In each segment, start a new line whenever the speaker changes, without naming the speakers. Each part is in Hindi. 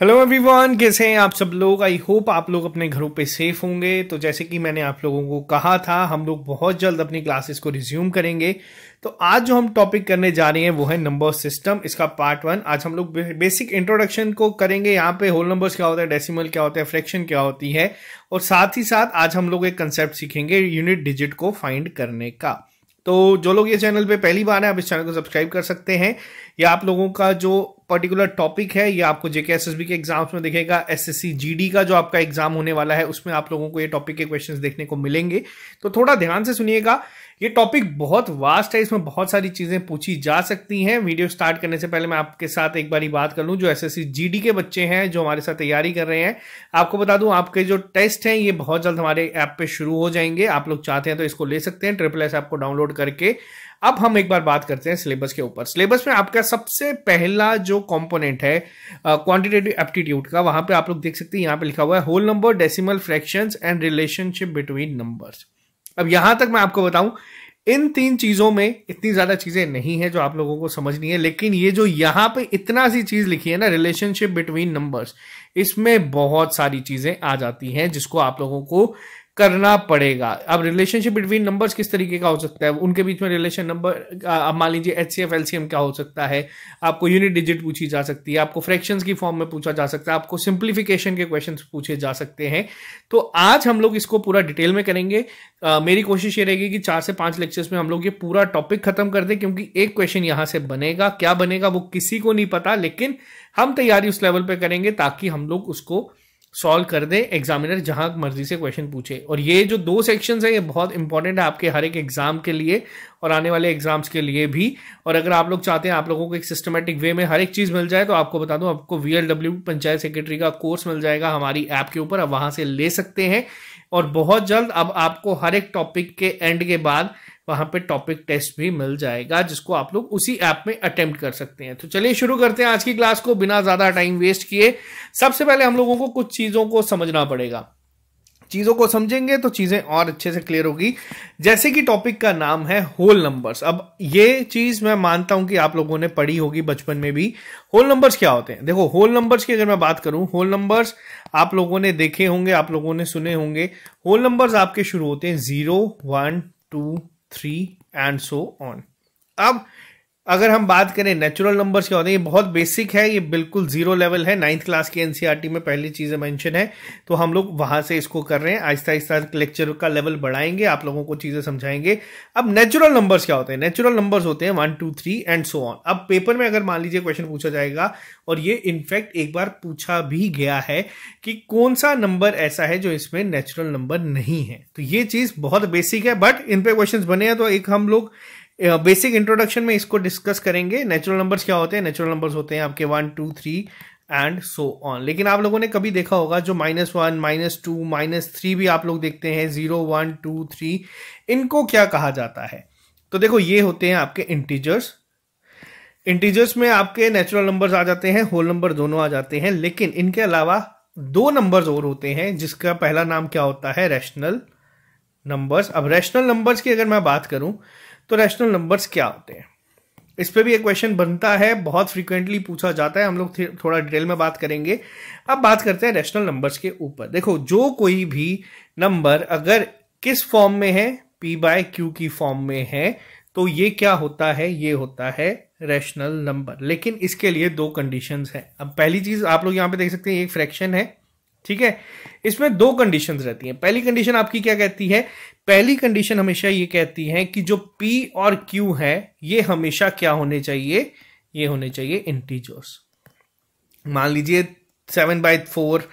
हेलो एवरीवन कैसे हैं आप सब लोग आई होप आप लोग अपने घरों पे सेफ होंगे तो जैसे कि मैंने आप लोगों को कहा था हम लोग बहुत जल्द अपनी क्लासेस को रिज्यूम करेंगे तो आज जो हम टॉपिक करने जा रहे हैं वो है नंबर सिस्टम इसका पार्ट वन आज हम लोग बेसिक इंट्रोडक्शन को करेंगे यहाँ पे होल नंबर्स क्या होता है डेसिमल क्या होता है फ्रैक्शन क्या होती है और साथ ही साथ आज हम लोग एक कंसेप्ट सीखेंगे यूनिट डिजिट को फाइंड करने का तो जो लोग ये चैनल पे पहली बार हैं आप इस चैनल को सब्सक्राइब कर सकते हैं या आप लोगों का जो पर्टिकुलर टॉपिक है या आपको जेके बी के एग्जाम्स में दिखेगा एसएससी जीडी का जो आपका एग्जाम होने वाला है उसमें आप लोगों को ये टॉपिक के क्वेश्चंस देखने को मिलेंगे तो थोड़ा ध्यान से सुनिएगा ये टॉपिक बहुत वास्ट है इसमें बहुत सारी चीज़ें पूछी जा सकती हैं वीडियो स्टार्ट करने से पहले मैं आपके साथ एक बार बात कर लूँ जो एसएससी जीडी के बच्चे हैं जो हमारे साथ तैयारी कर रहे हैं आपको बता दूँ आपके जो टेस्ट हैं ये बहुत जल्द हमारे ऐप पे शुरू हो जाएंगे आप लोग चाहते हैं तो इसको ले सकते हैं ट्रिपल एस ऐप को डाउनलोड करके अब हम एक बार बात करते हैं सिलेबस के ऊपर सिलेबस में आपका सबसे पहला जो कंपोनेंट है क्वांटिटेटिव एप्टीट्यूड का वहां पे आप लोग देख सकते हैं यहाँ पे लिखा हुआ है whole number decimal fractions and relationship between numbers अब यहां तक मैं आपको बताऊं इन तीन चीजों में इतनी ज्यादा चीजें नहीं है जो आप लोगों को समझनी है लेकिन ये जो यहां पे इतना सी चीज लिखी है ना रिलेशनशिप बिटवीन नंबर्स इसमें बहुत सारी चीजें आ जाती हैं जिसको आप लोगों को करना पड़ेगा अब रिलेशनशिप बिटवीन नंबर्स किस तरीके का हो सकता है उनके बीच में रिलेशन नंबर अब मान लीजिए H C F L C M क्या हो सकता है आपको यूनिट डिजिट पूछी जा सकती है आपको फ्रैक्शंस की फॉर्म में पूछा जा सकता है आपको सिंप्लीफिकेशन के क्वेश्चन पूछे जा सकते हैं तो आज हम लोग इसको पूरा डिटेल में करेंगे आ, मेरी कोशिश ये रहेगी कि चार से पाँच लेक्चर्स में हम लोग ये पूरा टॉपिक खत्म कर दें क्योंकि एक क्वेश्चन यहाँ से बनेगा क्या बनेगा वो किसी को नहीं पता लेकिन हम तैयारी उस लेवल पर करेंगे ताकि हम लोग उसको सॉल्व कर दे एग्जामिनर जहां मर्जी से क्वेश्चन पूछे और ये जो दो सेक्शन है ये बहुत इंपॉर्टेंट है आपके हर एक एग्जाम के लिए और आने वाले एग्जाम्स के लिए भी और अगर आप लोग चाहते हैं आप लोगों को एक सिस्टमेटिक वे में हर एक चीज़ मिल जाए तो आपको बता दूं आपको वी पंचायत सेक्रेटरी का कोर्स मिल जाएगा हमारी ऐप के ऊपर आप वहां से ले सकते हैं और बहुत जल्द अब आपको हर एक टॉपिक के एंड के बाद वहां पे टॉपिक टेस्ट भी मिल जाएगा जिसको आप लोग उसी ऐप में अटेम्प्ट कर सकते हैं तो चलिए शुरू करते हैं आज की क्लास को बिना ज़्यादा टाइम वेस्ट किए सबसे पहले हम लोगों को कुछ चीज़ों को समझना पड़ेगा चीज़ों को समझेंगे तो चीज़ें और अच्छे से क्लियर होगी जैसे कि टॉपिक का नाम है होल नंबर्स अब ये चीज़ मैं मानता हूं कि आप लोगों ने पढ़ी होगी बचपन में भी होल नंबर्स क्या होते हैं देखो होल नंबर्स की अगर मैं बात करूं होल नंबर्स आप लोगों ने देखे होंगे आप लोगों ने सुने होंगे होल नंबर्स आपके शुरू होते हैं zero one two 3 and so on. अब अगर हम बात करें नेचुरल नंबर्स क्या होते हैं ये बहुत बेसिक है ये बिल्कुल जीरो लेवल है नाइन्थ क्लास की एनसीईआरटी में पहली चीज़ें मेंशन है तो हम लोग वहां से इसको कर रहे हैं आहिस्ता आहिस्ता लेक्चर का लेवल बढ़ाएंगे आप लोगों को चीज़ें समझाएंगे अब नेचुरल नंबर्स क्या होते हैं नेचुरल नंबर्स होते हैं one two three and so on अब पेपर में अगर मान लीजिए क्वेश्चन पूछा जाएगा और ये इनफैक्ट एक बार पूछा भी गया है कि कौन सा नंबर ऐसा है जो इसमें नेचुरल नंबर नहीं है तो ये चीज़ बहुत बेसिक है बट इन पर क्वेश्चन बने हैं तो एक हम लोग बेसिक uh, इंट्रोडक्शन में इसको डिस्कस करेंगे नेचुरल नंबर्स क्या होते हैं नेचुरल नंबर्स होते हैं आपके one two three and so on लेकिन आप लोगों ने कभी देखा होगा जो minus one minus two minus three भी आप लोग देखते हैं जीरो वन टू थ्री इनको क्या कहा जाता है तो देखो ये होते हैं आपके इंटीजर्स इंटीजर्स में आपके नेचुरल नंबर्स आ जाते हैं होल नंबर दोनों आ जाते हैं लेकिन इनके अलावा दो नंबर्स और होते हैं जिसका पहला नाम क्या होता है रैशनल नंबर्स अब रैशनल नंबर्स की अगर मैं बात करूं तो रैशनल नंबर्स क्या होते हैं इस पर भी एक क्वेश्चन बनता है बहुत फ्रीक्वेंटली पूछा जाता है हम लोग थोड़ा डिटेल में बात करेंगे अब बात करते हैं रैशनल नंबर्स के ऊपर देखो जो कोई भी नंबर अगर किस फॉर्म में है पी बाय क्यू की फॉर्म में है तो ये क्या होता है ये होता है रैशनल नंबर लेकिन इसके लिए दो कंडीशंस हैं अब पहली चीज आप लोग यहाँ पे देख सकते हैं एक फ्रैक्शन है ठीक है इसमें दो कंडीशंस रहती हैं पहली कंडीशन आपकी क्या कहती है पहली कंडीशन हमेशा ये कहती है कि जो P और Q है ये हमेशा क्या होने चाहिए ये होने चाहिए इंटीजर्स मान लीजिए seven by four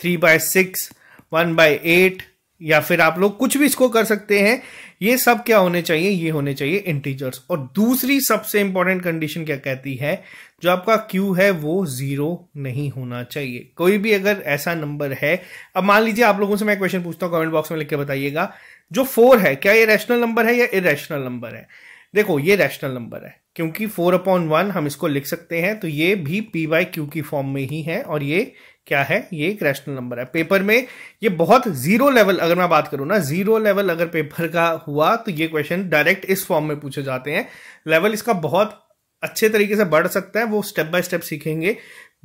three by six one by eight या फिर आप लोग कुछ भी इसको कर सकते हैं ये सब क्या होने चाहिए ये होने चाहिए इंटीजर्स और दूसरी सबसे इंपॉर्टेंट कंडीशन क्या कहती है जो आपका क्यू है वो जीरो नहीं होना चाहिए कोई भी अगर ऐसा नंबर है अब मान लीजिए आप लोगों से मैं क्वेश्चन पूछता हूँ कमेंट बॉक्स में लिख के बताइएगा जो फोर है क्या ये रैशनल नंबर है या इरेशनल नंबर है देखो ये रैशनल नंबर है क्योंकि फोर अपॉन वन हम इसको लिख सकते हैं तो ये भी पी बाय क्यू की फॉर्म में ही है और ये क्या है ये एक रैशनल नंबर है पेपर में ये बहुत जीरो लेवल अगर मैं बात करूं ना जीरो लेवल अगर पेपर का हुआ तो ये क्वेश्चन डायरेक्ट इस फॉर्म में पूछे जाते हैं लेवल इसका बहुत अच्छे तरीके से बढ़ सकता है वो स्टेप बाय स्टेप सीखेंगे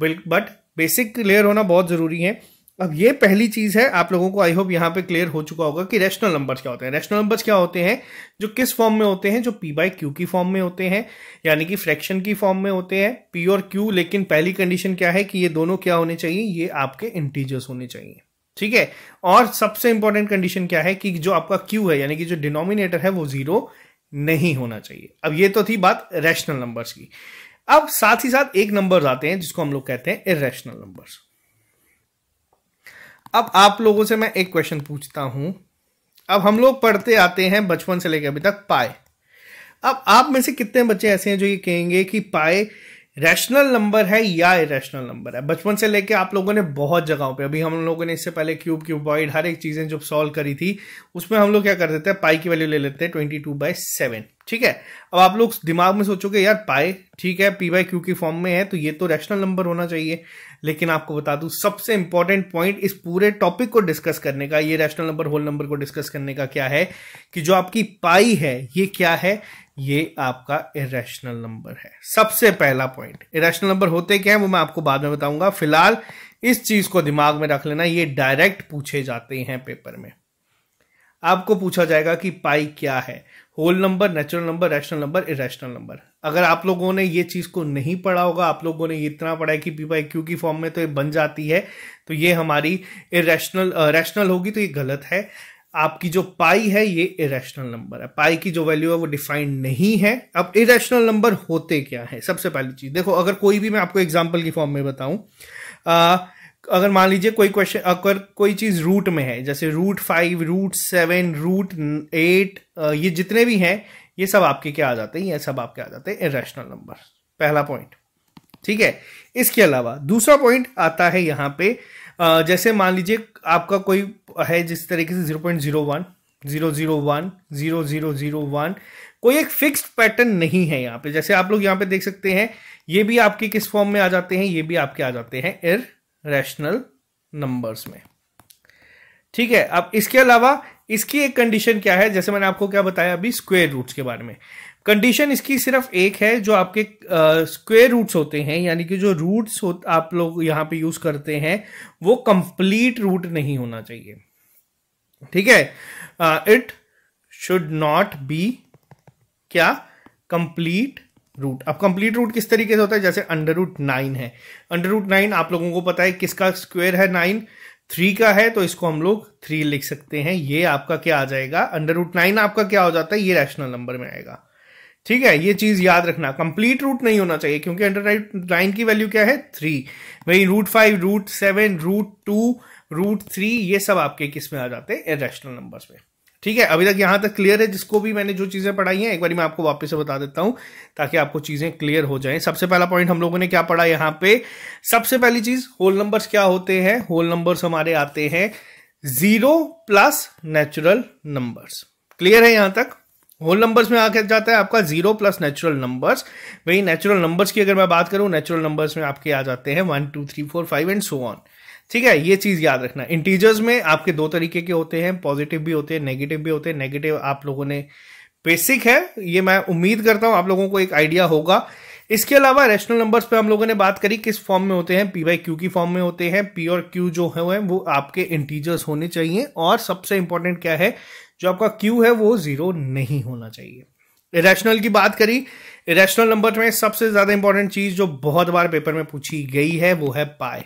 बट बेसिक क्लियर होना बहुत ज़रूरी है अब ये पहली चीज है आप लोगों को आई होप यहाँ पे क्लियर हो चुका होगा कि रेशनल नंबर्स क्या होते हैं रेशनल नंबर्स क्या होते हैं जो किस फॉर्म में होते हैं जो पी बाई क्यू की फॉर्म में होते हैं यानी कि फ्रैक्शन की फॉर्म में होते हैं पी और क्यू लेकिन पहली कंडीशन क्या है कि ये दोनों क्या होने चाहिए ये आपके इंटीजर्स होने चाहिए ठीक है और सबसे इंपॉर्टेंट कंडीशन क्या है कि जो आपका क्यू है यानी कि जो डिनोमिनेटर है वो जीरो नहीं होना चाहिए अब ये तो थी बात रेशनल नंबर्स की अब साथ ही साथ एक नंबर आते हैं जिसको हम लोग कहते हैं इरेशनल नंबर्स अब आप लोगों से मैं एक क्वेश्चन पूछता हूं अब हम लोग पढ़ते आते हैं बचपन से लेकर अभी तक पाए अब आप में से कितने बच्चे ऐसे हैं जो ये कहेंगे कि पाए रैशनल नंबर है या इरेशनल नंबर है बचपन से लेके आप लोगों ने बहुत जगहों पे अभी हम लोगों ने इससे पहले क्यूब क्यूबॉइड हर एक चीज़ें जो सॉल्व करी थी उसमें हम लोग क्या कर देते हैं पाई की वैल्यू ले लेते हैं ट्वेंटी टू बाई सेवन ठीक है अब आप लोग दिमाग में सोचोगे यार पाए ठीक है पी बाई क्यू की फॉर्म में है तो ये तो रैशनल नंबर होना चाहिए लेकिन आपको बता दूं सबसे इंपॉर्टेंट पॉइंट इस पूरे टॉपिक को डिस्कस करने का ये रैशनल नंबर होल नंबर को डिस्कस करने का क्या है कि जो आपकी पाई है ये क्या है ये आपका इरेशनल नंबर है सबसे पहला पॉइंट इरेशनल नंबर होते क्या है वो मैं आपको बाद में बताऊंगा फिलहाल इस चीज को दिमाग में रख लेना ये डायरेक्ट पूछे जाते हैं पेपर में आपको पूछा जाएगा कि पाई क्या है whole number natural number rational number irrational number अगर आप लोगों ने ये चीज़ को नहीं पढ़ा होगा आप लोगों ने इतना पढ़ा है कि पी बाई क्यू की फॉर्म में तो ये बन जाती है तो ये हमारी इरेशनल रैशनल होगी तो ये गलत है आपकी जो पाई है ये इरेशनल नंबर है पाई की जो वैल्यू है वो डिफाइंड नहीं है अब इरेशनल नंबर होते क्या है सबसे पहली चीज़ देखो अगर कोई भी मैं आपको एग्जाम्पल की फॉर्म में बताऊँ अगर मान लीजिए कोई क्वेश्चन अगर कोई चीज रूट में है जैसे root five root seven root eight ये जितने भी हैं ये सब आपके क्या आ जाते हैं ये सब आपके आ जाते हैं इरेशनल नंबर पहला पॉइंट ठीक है इसके अलावा दूसरा पॉइंट आता है यहाँ पे जैसे मान लीजिए आपका कोई है जिस तरीके से zero point zero one zero zero one zero zero zero one कोई एक फिक्स्ड पैटर्न नहीं है यहाँ पे जैसे आप लोग यहाँ पे देख सकते हैं ये भी आपके किस फॉर्म में आ जाते हैं ये भी आपके आ जाते हैं इर रैशनल नंबर्स में ठीक है अब इसके अलावा इसकी एक कंडीशन क्या है जैसे मैंने आपको क्या बताया अभी स्क्वेयर रूट्स के बारे में कंडीशन इसकी सिर्फ एक है जो आपके स्क्वेयर uh, रूट्स होते हैं यानी कि जो रूट्स आप लोग यहां पे यूज करते हैं वो कंप्लीट रूट नहीं होना चाहिए ठीक है इट शुड नॉट बी क्या कंप्लीट रूट अब कंप्लीट रूट किस तरीके से होता है जैसे अंडर रूट नाइन है अंडर रूट नाइन आप लोगों को पता है किसका स्क्वायर है नाइन थ्री का है तो इसको हम लोग थ्री लिख सकते हैं ये आपका क्या आ जाएगा अंडर रूट नाइन आपका क्या हो जाता है ये रैशनल नंबर में आएगा ठीक है ये चीज याद रखना कंप्लीट रूट नहीं होना चाहिए क्योंकि अंडर रूट नाइन की वैल्यू क्या है थ्री वही root five root seven root two root three ये सब आपके किस में आ जाते हैं रैशनल नंबर्स में ठीक है अभी तक यहां तक क्लियर है जिसको भी मैंने जो चीज़ें पढ़ाई हैं एक बार मैं आपको वापस से बता देता हूं ताकि आपको चीज़ें क्लियर हो जाएं सबसे पहला पॉइंट हम लोगों ने क्या पढ़ा यहां पे सबसे पहली चीज़ होल नंबर्स क्या होते हैं होल नंबर्स हमारे आते हैं zero plus natural numbers clear है यहां तक होल नंबर्स में आके जाता है आपका जीरो प्लस नेचुरल नंबर्स वही नेचुरल नंबर्स की अगर मैं बात करूं नेचुरल नंबर्स में आपके आ जाते हैं one two three four five and so on ठीक है ये चीज याद रखना इंटीजर्स में आपके दो तरीके के होते हैं पॉजिटिव भी होते हैं नेगेटिव भी होते हैं नेगेटिव आप लोगों ने बेसिक है ये मैं उम्मीद करता हूं आप लोगों को एक आइडिया होगा इसके अलावा रेशनल नंबर्स पे हम लोगों ने बात करी किस फॉर्म में होते हैं पी बाई क्यू की फॉर्म में होते हैं पी और क्यू जो है वो आपके इंटीजर्स होने चाहिए और सबसे इंपॉर्टेंट क्या है जो आपका क्यू है वो जीरो नहीं होना चाहिए इरेशनल की बात करी इरेशनल नंबर में सबसे ज्यादा इंपॉर्टेंट चीज जो बहुत बार पेपर में पूछी गई है वो है पाए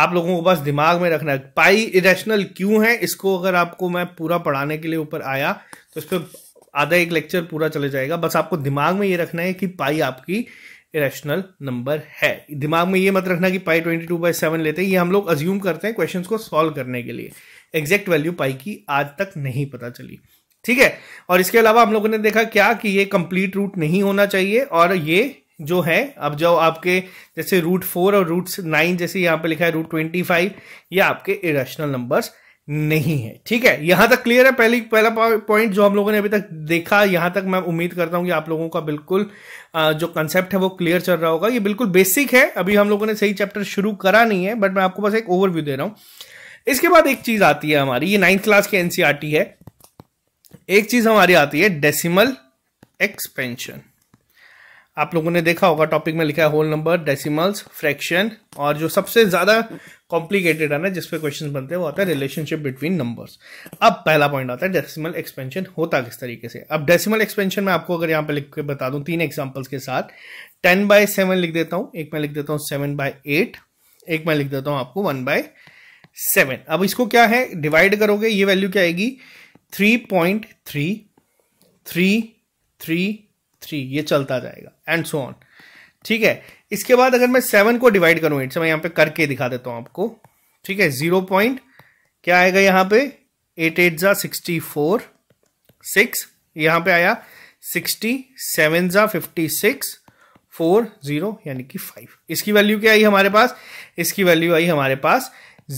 आप लोगों को बस दिमाग में रखना है पाई इरेशनल क्यों है इसको अगर आपको मैं पूरा पढ़ाने के लिए ऊपर आया तो इस पर आधा एक लेक्चर पूरा चले जाएगा बस आपको दिमाग में ये रखना है कि पाई आपकी इरेशनल नंबर है दिमाग में ये मत रखना कि pi twenty two by seven लेते हैं ये हम लोग अज्यूम करते हैं क्वेश्चन को सॉल्व करने के लिए एग्जैक्ट वैल्यू पाई की आज तक नहीं पता चली ठीक है और इसके अलावा हम लोगों ने देखा क्या कि ये कंप्लीट रूट नहीं होना चाहिए और ये जो है अब जो आपके जैसे रूट फोर और रूट नाइन जैसे यहां पे लिखा है रूट ट्वेंटी फाइव ये आपके इरेशनल नंबर्स नहीं है ठीक है यहां तक क्लियर है पहली पहला पॉइंट जो हम लोगों ने अभी तक देखा यहां तक मैं उम्मीद करता हूं कि आप लोगों का बिल्कुल जो कंसेप्ट है वो क्लियर चल रहा होगा ये बिल्कुल बेसिक है अभी हम लोगों ने सही चैप्टर शुरू करा नहीं है बट मैं आपको बस एक ओवरव्यू दे रहा हूं इसके बाद एक चीज आती है हमारी ये नाइन्थ क्लास की एनसीआरटी e है एक चीज हमारी आती है डेसिमल एक्सपेंशन आप लोगों ने देखा होगा टॉपिक में लिखा है होल नंबर डेसिमल्स फ्रैक्शन और जो सबसे ज़्यादा कॉम्प्लिकेटेड है ना जिसपे क्वेश्चन बनते हैं वो आता है रिलेशनशिप बिटवीन नंबर्स अब पहला पॉइंट आता है डेसिमल एक्सपेंशन होता किस तरीके से अब डेसिमल एक्सपेंशन में आपको अगर यहाँ पे लिख के बता दूँ तीन एग्जाम्पल्स के साथ टेन बाय सेवन लिख देता हूँ एक मैं लिख देता हूँ सेवन बाय एट एक मैं लिख देता हूँ आपको वन बाय सेवन अब इसको क्या है डिवाइड करोगे ये वैल्यू क्या आएगी three point three three three three ये चलता जाएगा एंड सो ऑन ठीक है इसके बाद अगर मैं सेवन को डिवाइड करूं एट से मैं यहां पे करके दिखा देता हूँ आपको ठीक है जीरो पॉइंट क्या आएगा यहाँ पे एट एट जा सिक्सटी फोर सिक्स यहाँ पे आया सिक्सटी सेवन जा फिफ्टी सिक्स फोर जीरो यानी कि फाइव इसकी वैल्यू क्या आई हमारे पास इसकी वैल्यू आई हमारे पास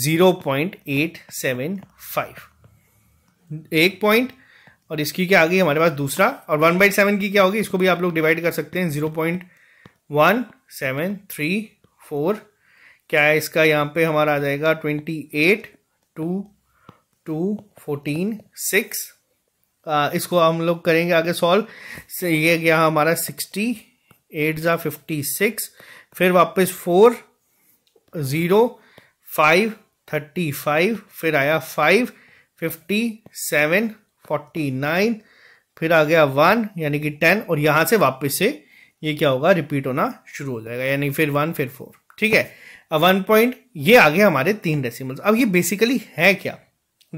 zero point eight seven five एक पॉइंट और इसकी क्या आ गई हमारे पास दूसरा और वन बाई सेवन की क्या होगी इसको भी आप लोग डिवाइड कर सकते हैं zero point one seven three four क्या है इसका यहाँ पे हमारा आ जाएगा twenty eight two two fourteen six इसको हम लोग करेंगे आगे सॉल्व ये गया हमारा सिक्सटी एट ज़ा फिफ्टी सिक्स फिर वापस four zero five thirty five फिर आया five fifty seven forty nine फिर आ गया वन यानी कि टेन और यहां से वापस से ये क्या होगा रिपीट होना शुरू हो जाएगा यानी फिर वन फिर फोर ठीक है अब वन पॉइंट ये आ गया हमारे तीन डेसिमल्स अब ये बेसिकली है क्या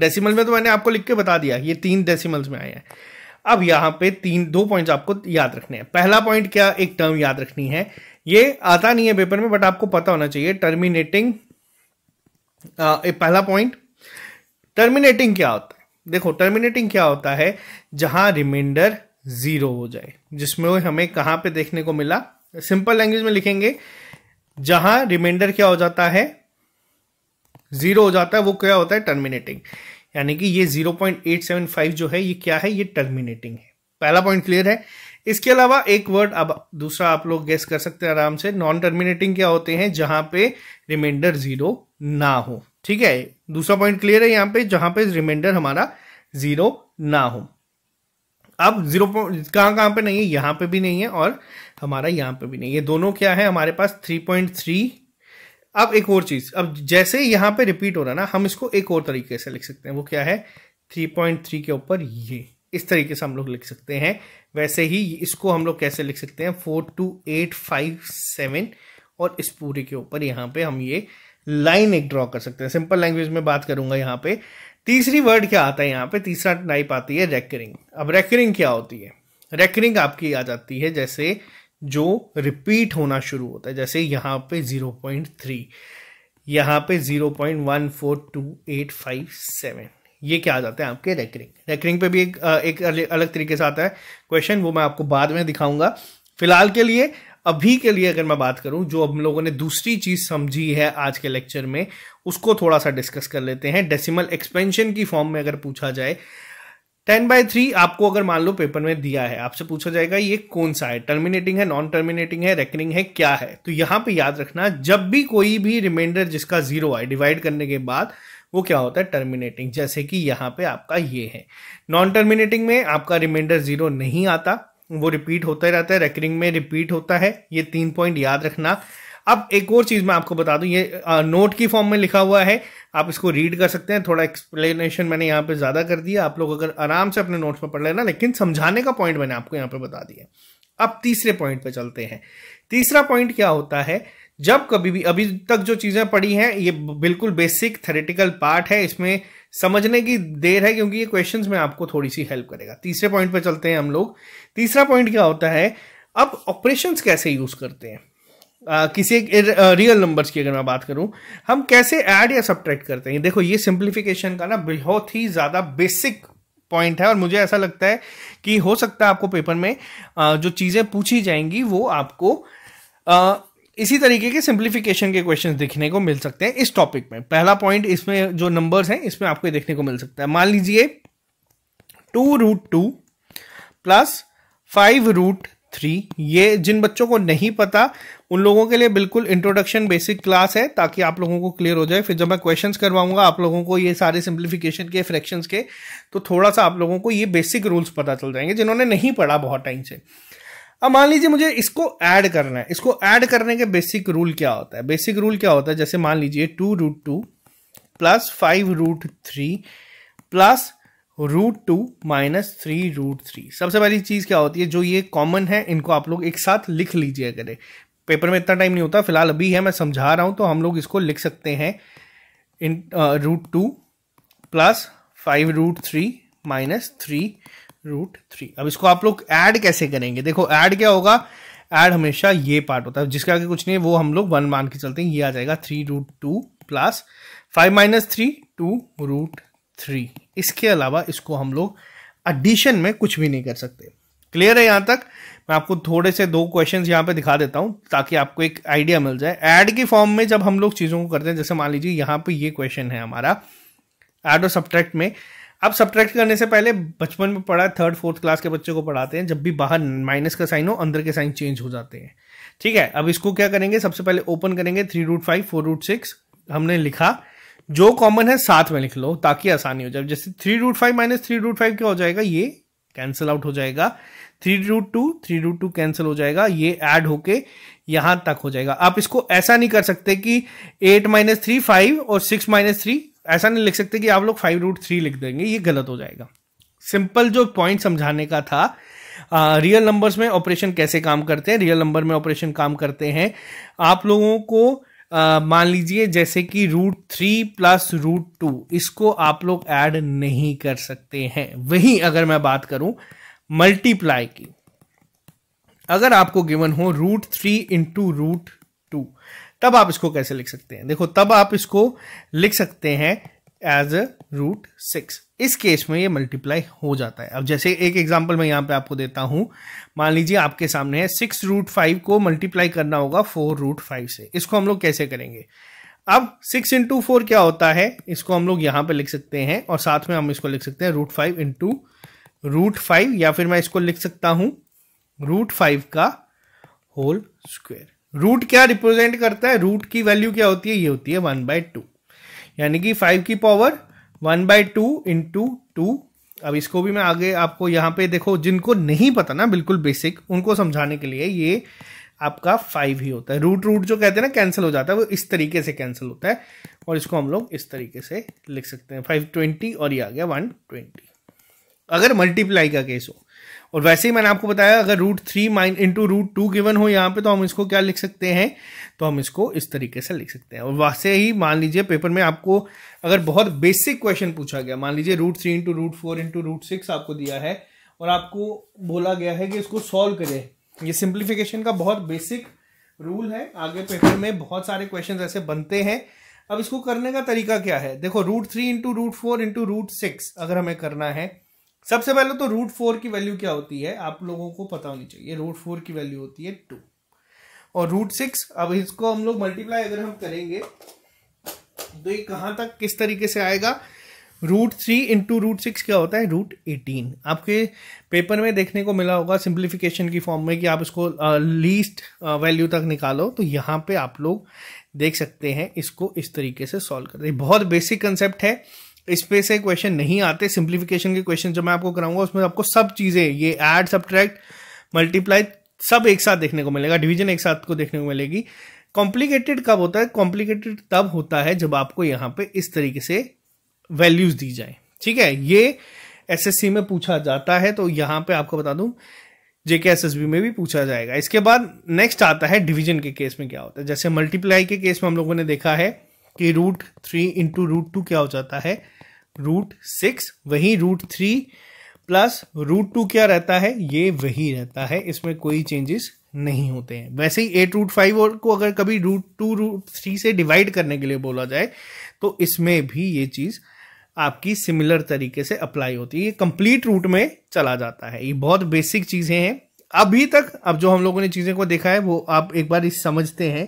डेसिमल में तो मैंने आपको लिख के बता दिया ये तीन डेसिमल्स में आए हैं अब यहां पे तीन दो पॉइंट्स आपको याद रखने हैं पहला पॉइंट क्या एक टर्म याद रखनी है ये आता नहीं है पेपर में बट आपको पता होना चाहिए टर्मिनेटिंग पहला पॉइंट टर्मिनेटिंग क्या होता देखो टर्मिनेटिंग क्या होता है जहां रिमाइंडर जीरो हो जाए जिसमें हमें कहां पे देखने को मिला सिंपल लैंग्वेज में लिखेंगे जहां रिमाइंडर क्या हो जाता है जीरो हो जाता है वो क्या होता है टर्मिनेटिंग यानी कि ये 0.875 जो है ये क्या है ये टर्मिनेटिंग है पहला पॉइंट क्लियर है इसके अलावा एक वर्ड अब दूसरा आप लोग गेस कर सकते हैं आराम से नॉन टर्मिनेटिंग क्या होते हैं जहां पे रिमाइंडर जीरो ना हो ठीक है दूसरा पॉइंट क्लियर है यहां पे जहां पे रिमाइंडर हमारा जीरो ना हो अब जीरो कहाँ कहाँ पे नहीं है यहां पे भी नहीं है और हमारा यहां पे भी नहीं है दोनों क्या है हमारे पास थ्री पॉइंट थ्री अब एक और चीज अब जैसे यहां पर रिपीट हो रहा ना हम इसको एक और तरीके से लिख सकते हैं वो क्या है थ्री पॉइंट थ्री के ऊपर ये इस तरीके से हम लोग लिख सकते हैं वैसे ही इसको हम लोग कैसे लिख सकते हैं four two eight five seven और इस पूरे के ऊपर यहाँ पे हम ये लाइन एक ड्रॉ कर सकते हैं सिंपल लैंग्वेज में बात करूंगा यहाँ पे तीसरी वर्ड क्या आता है यहाँ पे तीसरा टाइप आती है रेकरिंग अब रेकरिंग क्या होती है रेकरिंग आपकी आ जाती है जैसे जो रिपीट होना शुरू होता है जैसे यहाँ पे जीरो पॉइंट थ्री यहाँ पे zero point one four two eight five seven ये क्या आ जाता है आपके रेकरिंग रेकरिंग पे भी एक, एक अलग तरीके से आता है क्वेश्चन वो मैं आपको बाद में दिखाऊंगा फिलहाल के लिए अभी के लिए अगर मैं बात करूं जो हम लोगों ने दूसरी चीज समझी है आज के लेक्चर में उसको थोड़ा सा डिस्कस कर लेते हैं डेसिमल एक्सपेंशन की फॉर्म में अगर पूछा जाए टेन बाय थ्री आपको अगर मान लो पेपर में दिया है आपसे पूछा जाएगा ये कौन सा है टर्मिनेटिंग है नॉन टर्मिनेटिंग है रेकनिंग है क्या है तो यहाँ पे याद रखना जब भी कोई भी रिमाइंडर जिसका जीरो आए डिवाइड करने के बाद वो क्या होता है टर्मिनेटिंग जैसे कि यहाँ पे आपका ये है नॉन टर्मिनेटिंग में आपका रिमाइंडर जीरो नहीं आता वो रिपीट होता रहता है रेकनिंग में रिपीट होता है ये तीन पॉइंट याद रखना अब एक और चीज़ मैं आपको बता दूं ये नोट की फॉर्म में लिखा हुआ है आप इसको रीड कर सकते हैं थोड़ा एक्सप्लेनेशन मैंने यहाँ पे ज़्यादा कर दिया आप लोग अगर आराम से अपने नोट्स में पढ़ लेना लेकिन समझाने का पॉइंट मैंने आपको यहाँ पे बता दिया अब तीसरे पॉइंट पे चलते हैं तीसरा पॉइंट क्या होता है जब कभी भी अभी तक जो चीज़ें पढ़ी हैं ये बिल्कुल बेसिक थेरेटिकल पार्ट है इसमें समझने की देर है क्योंकि ये क्वेश्चंस में आपको थोड़ी सी हेल्प करेगा तीसरे पॉइंट पे चलते हैं हम लोग तीसरा पॉइंट क्या होता है अब ऑपरेशंस कैसे यूज़ करते हैं किसी एक रियल नंबर्स की अगर मैं बात करूं हम कैसे ऐड या सब्ट्रैक्ट करते हैं देखो ये सिंप्लीफिकेशन का ना बहुत ही ज़्यादा बेसिक पॉइंट है और मुझे ऐसा लगता है कि हो सकता है आपको पेपर में जो चीज़ें पूछी जाएंगी वो आपको इसी तरीके के सिंप्लीफिकेशन के क्वेश्चन देखने को मिल सकते हैं इस टॉपिक में पहला पॉइंट इसमें जो नंबर्स हैं इसमें आपको देखने को मिल सकता है मान लीजिए two root two plus five root three ये जिन बच्चों को नहीं पता उन लोगों के लिए बिल्कुल इंट्रोडक्शन बेसिक क्लास है ताकि आप लोगों को क्लियर हो जाए फिर जब मैं क्वेश्चन करवाऊंगा आप लोगों को ये सारे सिंप्लीफिकेशन के फ्रैक्शंस के तो थोड़ा सा आप लोगों को ये बेसिक रूल्स पता चल जाएंगे जिन्होंने नहीं पढ़ा बहुत टाइम से अब मान लीजिए मुझे इसको ऐड करना है इसको ऐड करने के बेसिक रूल क्या होता है बेसिक रूल क्या होता है जैसे मान लीजिए two root two plus five root three plus root two minus three root three सबसे पहली चीज़ क्या होती है जो ये कॉमन है इनको आप लोग एक साथ लिख लीजिए करें पेपर में इतना टाइम नहीं होता फिलहाल अभी है मैं समझा रहा हूँ तो हम लोग इसको लिख सकते हैं इन root two plus five root three minus three root three अब इसको आप लोग ऐड कैसे करेंगे देखो ऐड क्या होगा ऐड हमेशा ये पार्ट होता है जिसके आगे कुछ नहीं है वो हम लोग वन मान के चलते हैं ये आ जाएगा three root two plus five minus three two root three इसके अलावा इसको हम लोग एडिशन में कुछ भी नहीं कर सकते क्लियर है यहाँ तक मैं आपको थोड़े से दो क्वेश्चन यहाँ पे दिखा देता हूँ ताकि आपको एक आइडिया मिल जाए ऐड की फॉर्म में जब हम लोग चीज़ों को करते हैं जैसे मान लीजिए यहाँ पे ये क्वेश्चन है हमारा ऐड और सब्ट्रैक्ट में अब सब्ट्रैक्ट करने से पहले बचपन में पढ़ा थर्ड फोर्थ क्लास के बच्चे को पढ़ाते हैं जब भी बाहर माइनस का साइन हो अंदर के साइन चेंज हो जाते हैं ठीक है अब इसको क्या करेंगे सबसे पहले ओपन करेंगे three root five four root six हमने लिखा जो कॉमन है साथ में लिख लो ताकि आसानी हो जाए जैसे three root five minus three root five क्या हो जाएगा ये कैंसिल आउट हो जाएगा three root two three root two cancel हो जाएगा ये ऐड होके यहां तक हो जाएगा आप इसको ऐसा नहीं कर सकते कि एट माइनस थ्री फाइव और सिक्स माइनस थ्री ऐसा नहीं लिख सकते कि आप लोग फाइव रूट थ्री लिख देंगे ये गलत हो जाएगा सिंपल जो पॉइंट समझाने का था रियल नंबर्स में ऑपरेशन कैसे काम करते हैं रियल नंबर में ऑपरेशन काम करते हैं आप लोगों को मान लीजिए जैसे कि root three plus root two इसको आप लोग ऐड नहीं कर सकते हैं वही अगर मैं बात करूं मल्टीप्लाई की अगर आपको गिवन हो root three into root two तब आप इसको कैसे लिख सकते हैं देखो तब आप इसको लिख सकते हैं एज अ रूट सिक्स इस केस में ये मल्टीप्लाई हो जाता है अब जैसे एक एग्जाम्पल मैं यहाँ पे आपको देता हूँ मान लीजिए आपके सामने है सिक्स रूट फाइव को मल्टीप्लाई करना होगा फोर रूट फाइव से इसको हम लोग कैसे करेंगे अब सिक्स इंटू फोर क्या होता है इसको हम लोग यहाँ पे लिख सकते हैं और साथ में हम इसको लिख सकते हैं root five into root five या फिर मैं इसको लिख सकता हूँ रूट फाइव का होल स्क्वेयर रूट क्या रिप्रेजेंट करता है रूट की वैल्यू क्या होती है ये होती है वन बाय टू यानी कि फाइव की power one by two into two अब इसको भी मैं आगे आपको यहाँ पे देखो जिनको नहीं पता ना बिल्कुल बेसिक उनको समझाने के लिए ये आपका फाइव ही होता है रूट रूट जो कहते हैं ना कैंसिल हो जाता है वो इस तरीके से कैंसिल होता है और इसको हम लोग इस तरीके से लिख सकते हैं फाइव ट्वेंटी और ये आ गया वन ट्वेंटी अगर मल्टीप्लाई का केस हो और वैसे ही मैंने आपको बताया अगर root three mine into root two given हो यहाँ पे तो हम इसको क्या लिख सकते हैं तो हम इसको इस तरीके से लिख सकते हैं और वैसे ही मान लीजिए पेपर में आपको अगर बहुत बेसिक क्वेश्चन पूछा गया मान लीजिए root three into root four into root six आपको दिया है और आपको बोला गया है कि इसको सॉल्व करें ये सिंप्लीफिकेशन का बहुत बेसिक रूल है आगे पेपर में बहुत सारे क्वेश्चन ऐसे बनते हैं अब इसको करने का तरीका क्या है देखो root three into root four into root six अगर हमें करना है सबसे पहले तो रूट फोर की वैल्यू क्या होती है आप लोगों को पता होनी चाहिए रूट फोर की वैल्यू होती है टू और रूट सिक्स अब इसको हम लोग मल्टीप्लाई अगर हम करेंगे तो ये कहाँ तक किस तरीके से आएगा root three into root six क्या होता है रूट एटीन आपके पेपर में देखने को मिला होगा सिंप्लीफिकेशन की फॉर्म में कि आप इसको लीस्ट uh, वैल्यू uh, तक निकालो तो यहाँ पे आप लोग देख सकते हैं इसको इस तरीके से सॉल्व करते बहुत बेसिक कंसेप्ट है इस पे से क्वेश्चन नहीं आते सिंप्लीफिकेशन के क्वेश्चन जब मैं आपको कराऊंगा उसमें आपको सब चीज़ें ये एड सब्ट्रैक्ट मल्टीप्लाई सब एक साथ देखने को मिलेगा डिवीजन एक साथ को देखने को मिलेगी कॉम्प्लिकेटेड कब होता है कॉम्प्लिकेटेड तब होता है जब आपको यहां पे इस तरीके से वैल्यूज दी जाए ठीक है ये एसएससी में पूछा जाता है तो यहाँ पे आपको बता दूं जेके एस में भी पूछा जाएगा इसके बाद नेक्स्ट आता है डिवीजन के केस में क्या होता है जैसे मल्टीप्लाई के केस में हम लोगों ने देखा है कि root three into root two क्या हो जाता है रूट सिक्स वही root three plus root two क्या रहता है ये वही रहता है इसमें कोई चेंजेस नहीं होते हैं वैसे ही एट रूट फाइव और को अगर कभी रूट टू रूट थ्री से डिवाइड करने के लिए बोला जाए तो इसमें भी ये चीज़ आपकी सिमिलर तरीके से अप्लाई होती है ये कंप्लीट रूट में चला जाता है ये बहुत बेसिक चीज़ें हैं अभी तक अब जो हम लोगों ने चीज़ें को देखा है वो आप एक बार इस समझते हैं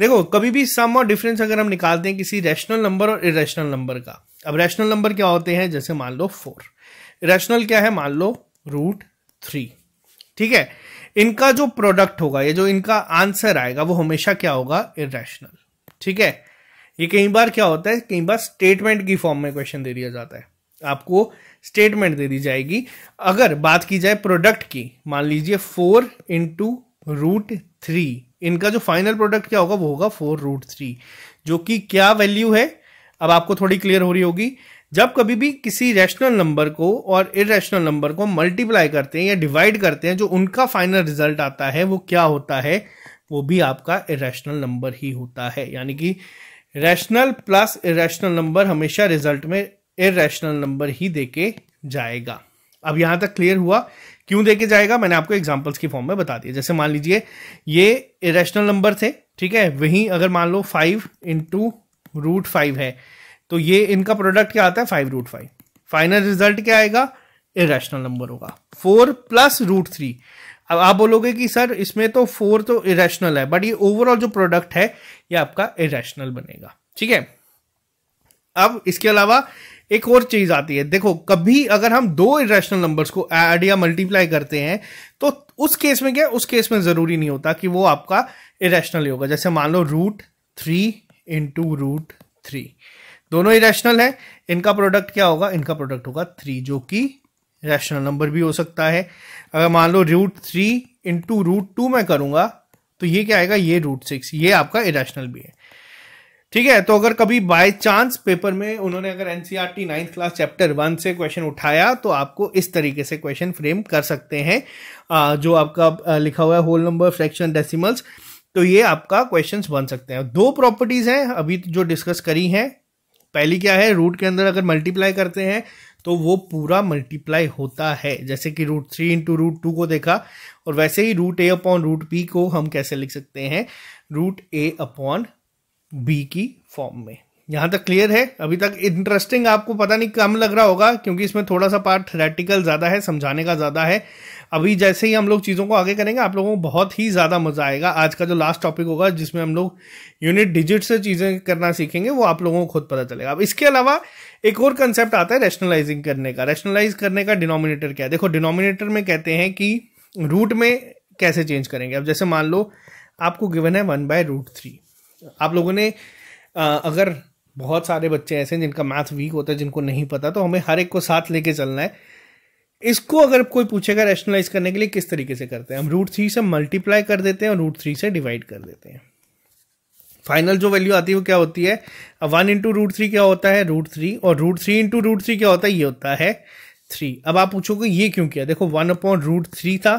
देखो कभी भी सम और डिफरेंस अगर हम निकालते हैं किसी रैशनल नंबर और इरेशनल नंबर का अब रैशनल नंबर क्या होते हैं जैसे मान लो फोर रैशनल क्या है मान लो रूट थ्री ठीक है इनका जो प्रोडक्ट होगा ये जो इनका आंसर आएगा वो हमेशा क्या होगा इेशनल ठीक है ये कई बार क्या होता है कई बार स्टेटमेंट की फॉर्म में क्वेश्चन दे दिया जाता है आपको स्टेटमेंट दे दी जाएगी अगर बात की जाए प्रोडक्ट की मान लीजिए फोर इंटू रूट थ्री इनका जो फाइनल प्रोडक्ट क्या होगा वो होगा फोर रूट थ्री जो कि क्या वैल्यू है अब आपको थोड़ी क्लियर हो रही होगी जब कभी भी किसी रैशनल नंबर को और इरेशनल नंबर को मल्टीप्लाई करते हैं या डिवाइड करते हैं जो उनका फाइनल रिजल्ट आता है वो क्या होता है वो भी आपका इरेशनल नंबर ही होता है यानी कि रैशनल प्लस इरेशनल नंबर हमेशा रिजल्ट में इरेशनल नंबर ही देके जाएगा अब यहां तक क्लियर हुआ क्यों देके जाएगा मैंने आपको एग्जांपल्स की फॉर्म में बता दिया जैसे मान लीजिए ये इरेशनल नंबर थे ठीक है वहीं अगर मान लो फाइव इंटू रूट फाइव है तो ये इनका प्रोडक्ट क्या आता है five root five final result क्या आएगा इरेशनल नंबर होगा फोर प्लस रूट थ्री अब आप बोलोगे कि सर इसमें तो फोर तो इरेशनल है बट ये ओवरऑल जो प्रोडक्ट है ये आपका इरेशनल बनेगा ठीक है अब इसके अलावा एक और चीज आती है देखो कभी अगर हम दो इरेशनल नंबर्स को एड या मल्टीप्लाई करते हैं तो उस केस में क्या उस केस में जरूरी नहीं होता कि वो आपका इरेशनल ही होगा जैसे मान लो root three into root three दोनों ही रैशनल है इनका प्रोडक्ट क्या होगा इनका प्रोडक्ट होगा थ्री जो कि रैशनल नंबर भी हो सकता है अगर मान लो root three into root two मैं करूंगा तो ये क्या आएगा ये रूट सिक्स ये आपका इरेशनल भी है ठीक है तो अगर कभी बाय चांस पेपर में उन्होंने अगर NCERT ninth class chapter one से क्वेश्चन उठाया तो आपको इस तरीके से क्वेश्चन फ्रेम कर सकते हैं जो आपका लिखा हुआ है होल नंबर फ्रैक्शन डेसिमल्स तो ये आपका क्वेश्चंस बन सकते हैं दो प्रॉपर्टीज हैं अभी जो डिस्कस करी हैं पहली क्या है रूट के अंदर अगर मल्टीप्लाई करते हैं तो वो पूरा मल्टीप्लाई होता है जैसे कि root three into root two को देखा और वैसे ही root A upon root B को हम कैसे लिख सकते हैं रूट ए अपॉन बी की फॉर्म में यहाँ तक क्लियर है अभी तक इंटरेस्टिंग आपको पता नहीं कम लग रहा होगा क्योंकि इसमें थोड़ा सा पार्ट थेरेटिकल ज़्यादा है समझाने का ज़्यादा है अभी जैसे ही हम लोग चीज़ों को आगे करेंगे आप लोगों को बहुत ही ज़्यादा मज़ा आएगा आज का जो लास्ट टॉपिक होगा जिसमें हम लोग यूनिट डिजिट से चीज़ें करना सीखेंगे वो आप लोगों को खुद पता चलेगा अब इसके अलावा एक और कंसेप्ट आता है रैशनलाइजिंग करने का रैशनलाइज करने का डिनोमिनेटर क्या है देखो डिनोमिनेटर में कहते हैं कि रूट में कैसे चेंज करेंगे अब जैसे मान लो आपको गिवन है वन बाय रूट थ्री आप लोगों ने अगर बहुत सारे बच्चे ऐसे हैं जिनका मैथ वीक होता है जिनको नहीं पता तो हमें हर एक को साथ लेके चलना है इसको अगर कोई पूछेगा रैशनलाइज करने के लिए किस तरीके से करते हैं हम रूट थ्री से मल्टीप्लाई कर देते हैं और रूट थ्री से डिवाइड कर देते हैं फाइनल जो वैल्यू आती है वो क्या होती है अब वन इंटू रूट थ्री क्या होता है रूट थ्री और root three into root three क्या होता है ये होता है थ्री अब आप पूछोगे ये क्यों किया देखो वन अपॉन रूट थ्री था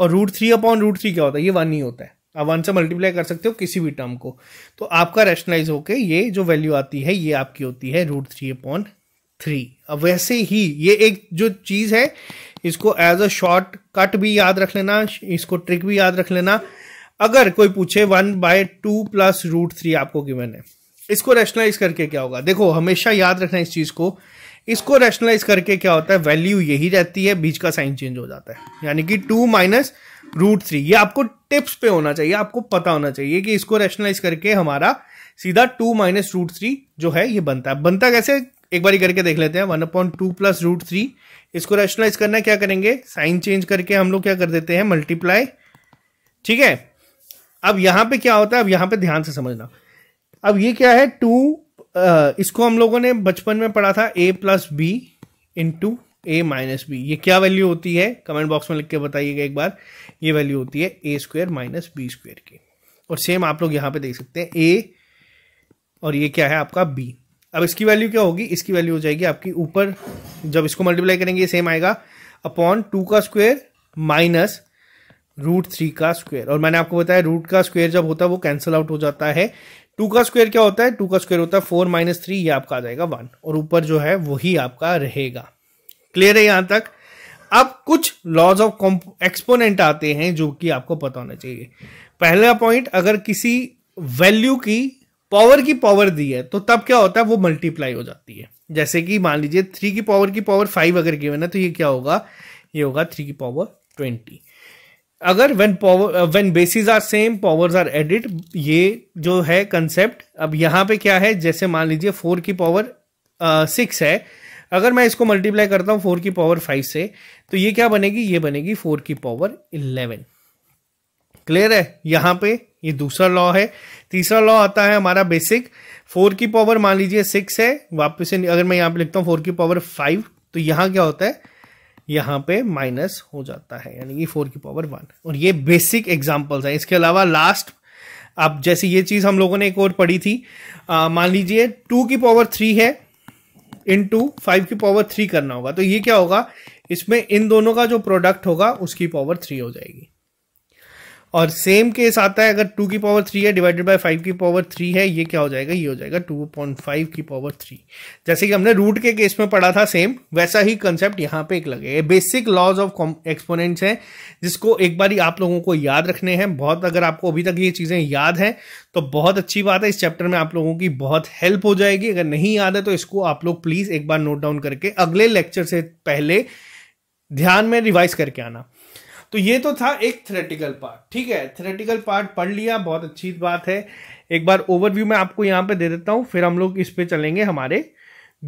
और root three upon root three क्या होता है ये वन ही होता है आप वन से मल्टीप्लाई कर सकते हो किसी भी टर्म को तो आपका रैशनलाइज होके ये जो वैल्यू आती है ये आपकी होती है रूट थ्री अपॉन थ्री अब वैसे ही ये एक जो चीज़ है इसको एज अ शॉर्ट कट भी याद रख लेना इसको ट्रिक भी याद रख लेना अगर कोई पूछे one by two plus root three आपको गिवन है इसको रैशनलाइज करके क्या होगा देखो हमेशा याद रखना इस चीज़ को इसको रैशनलाइज करके क्या होता है वैल्यू यही रहती है बीच का साइन चेंज हो जाता है यानी कि टू माइनस रूट थ्री ये आपको टिप्स पे होना चाहिए आपको पता होना चाहिए कि इसको रैशनलाइज करके हमारा सीधा टू माइनस रूट थ्री जो है ये बनता है बनता कैसे एक बार करके देख लेते हैं one upon two plus root three इसको रैशनलाइज करना है क्या करेंगे साइन चेंज करके हम लोग क्या कर देते हैं मल्टीप्लाई ठीक है अब यहाँ पे क्या होता है अब यहाँ पे ध्यान से समझना अब ये क्या है टू इसको हम लोगों ने बचपन में पढ़ा था A plus B into A minus B ये क्या वैल्यू होती है कमेंट बॉक्स में लिख के बताइएगा एक बार ये वैल्यू होती है A square minus B square की और सेम आप लोग यहाँ पे देख सकते हैं ए और ये क्या है आपका बी अब इसकी वैल्यू क्या होगी इसकी वैल्यू हो जाएगी आपकी ऊपर जब इसको मल्टीप्लाई करेंगे सेम आएगा अपॉन टू का स्क्वेयर माइनस रूट थ्री का स्क्वेयर और मैंने आपको बताया रूट का स्क्वेयर जब होता है वो कैंसिल आउट हो जाता है टू का स्क्वेयर क्या होता है टू का स्क्वेयर होता है फोर माइनस थ्री ये आपका आ जाएगा वन और ऊपर जो है वही आपका रहेगा क्लियर है यहां तक अब कुछ लॉज ऑफ एक्सपोनेंट आते हैं जो कि आपको पता होना चाहिए पहला पॉइंट अगर किसी वैल्यू की पावर की पावर दी है तो तब क्या होता है वो मल्टीप्लाई हो जाती है जैसे कि मान लीजिए थ्री की पावर की पावर फाइव अगर गिवन है तो ये क्या होगा ये होगा थ्री की पावर ट्वेंटी अगर when power when bases are same powers are added ये जो है कंसेप्ट अब यहां पे क्या है जैसे मान लीजिए फोर की पावर सिक्स uh, है अगर मैं इसको मल्टीप्लाई करता हूँ फोर की पावर फाइव से तो ये क्या बनेगी ये बनेगी फोर की पावर इलेवन क्लियर है यहाँ पे ये दूसरा लॉ है तीसरा लॉ आता है हमारा बेसिक फोर की पावर मान लीजिए सिक्स है वापस से अगर मैं यहाँ पे लिखता हूँ फोर की पावर फाइव तो यहाँ क्या होता है यहाँ पे माइनस हो जाता है यानी कि फोर की पावर वन और ये बेसिक एग्जाम्पल्स हैं इसके अलावा लास्ट अब जैसे ये चीज़ हम लोगों ने एक और पढ़ी थी मान लीजिए टू की पावर थ्री है इंटू फाइव की पावर थ्री करना होगा तो ये क्या होगा इसमें इन दोनों का जो प्रोडक्ट होगा उसकी पावर थ्री हो जाएगी और सेम केस आता है अगर टू की पावर थ्री है डिवाइडेड बाय फाइव की पावर थ्री है ये क्या हो जाएगा ये हो जाएगा टू पॉइंट फाइव की पावर थ्री जैसे कि हमने रूट के केस में पढ़ा था सेम वैसा ही कंसेप्ट यहाँ पे एक लगे बेसिक लॉज ऑफ एक्सपोनेंट्स हैं जिसको एक बार आप लोगों को याद रखने हैं बहुत अगर आपको अभी तक ये चीज़ें याद हैं तो बहुत अच्छी बात है इस चैप्टर में आप लोगों की बहुत हेल्प हो जाएगी अगर नहीं याद है तो इसको आप लोग प्लीज़ एक बार नोट डाउन करके अगले लेक्चर से पहले ध्यान में रिवाइज करके आना तो ये तो था एक थ्रेटिकल पार्ट ठीक है थ्रेटिकल पार्ट पढ़ लिया बहुत अच्छी बात है एक बार ओवरव्यू मैं आपको यहाँ पे दे देता हूँ फिर हम लोग इस पे चलेंगे हमारे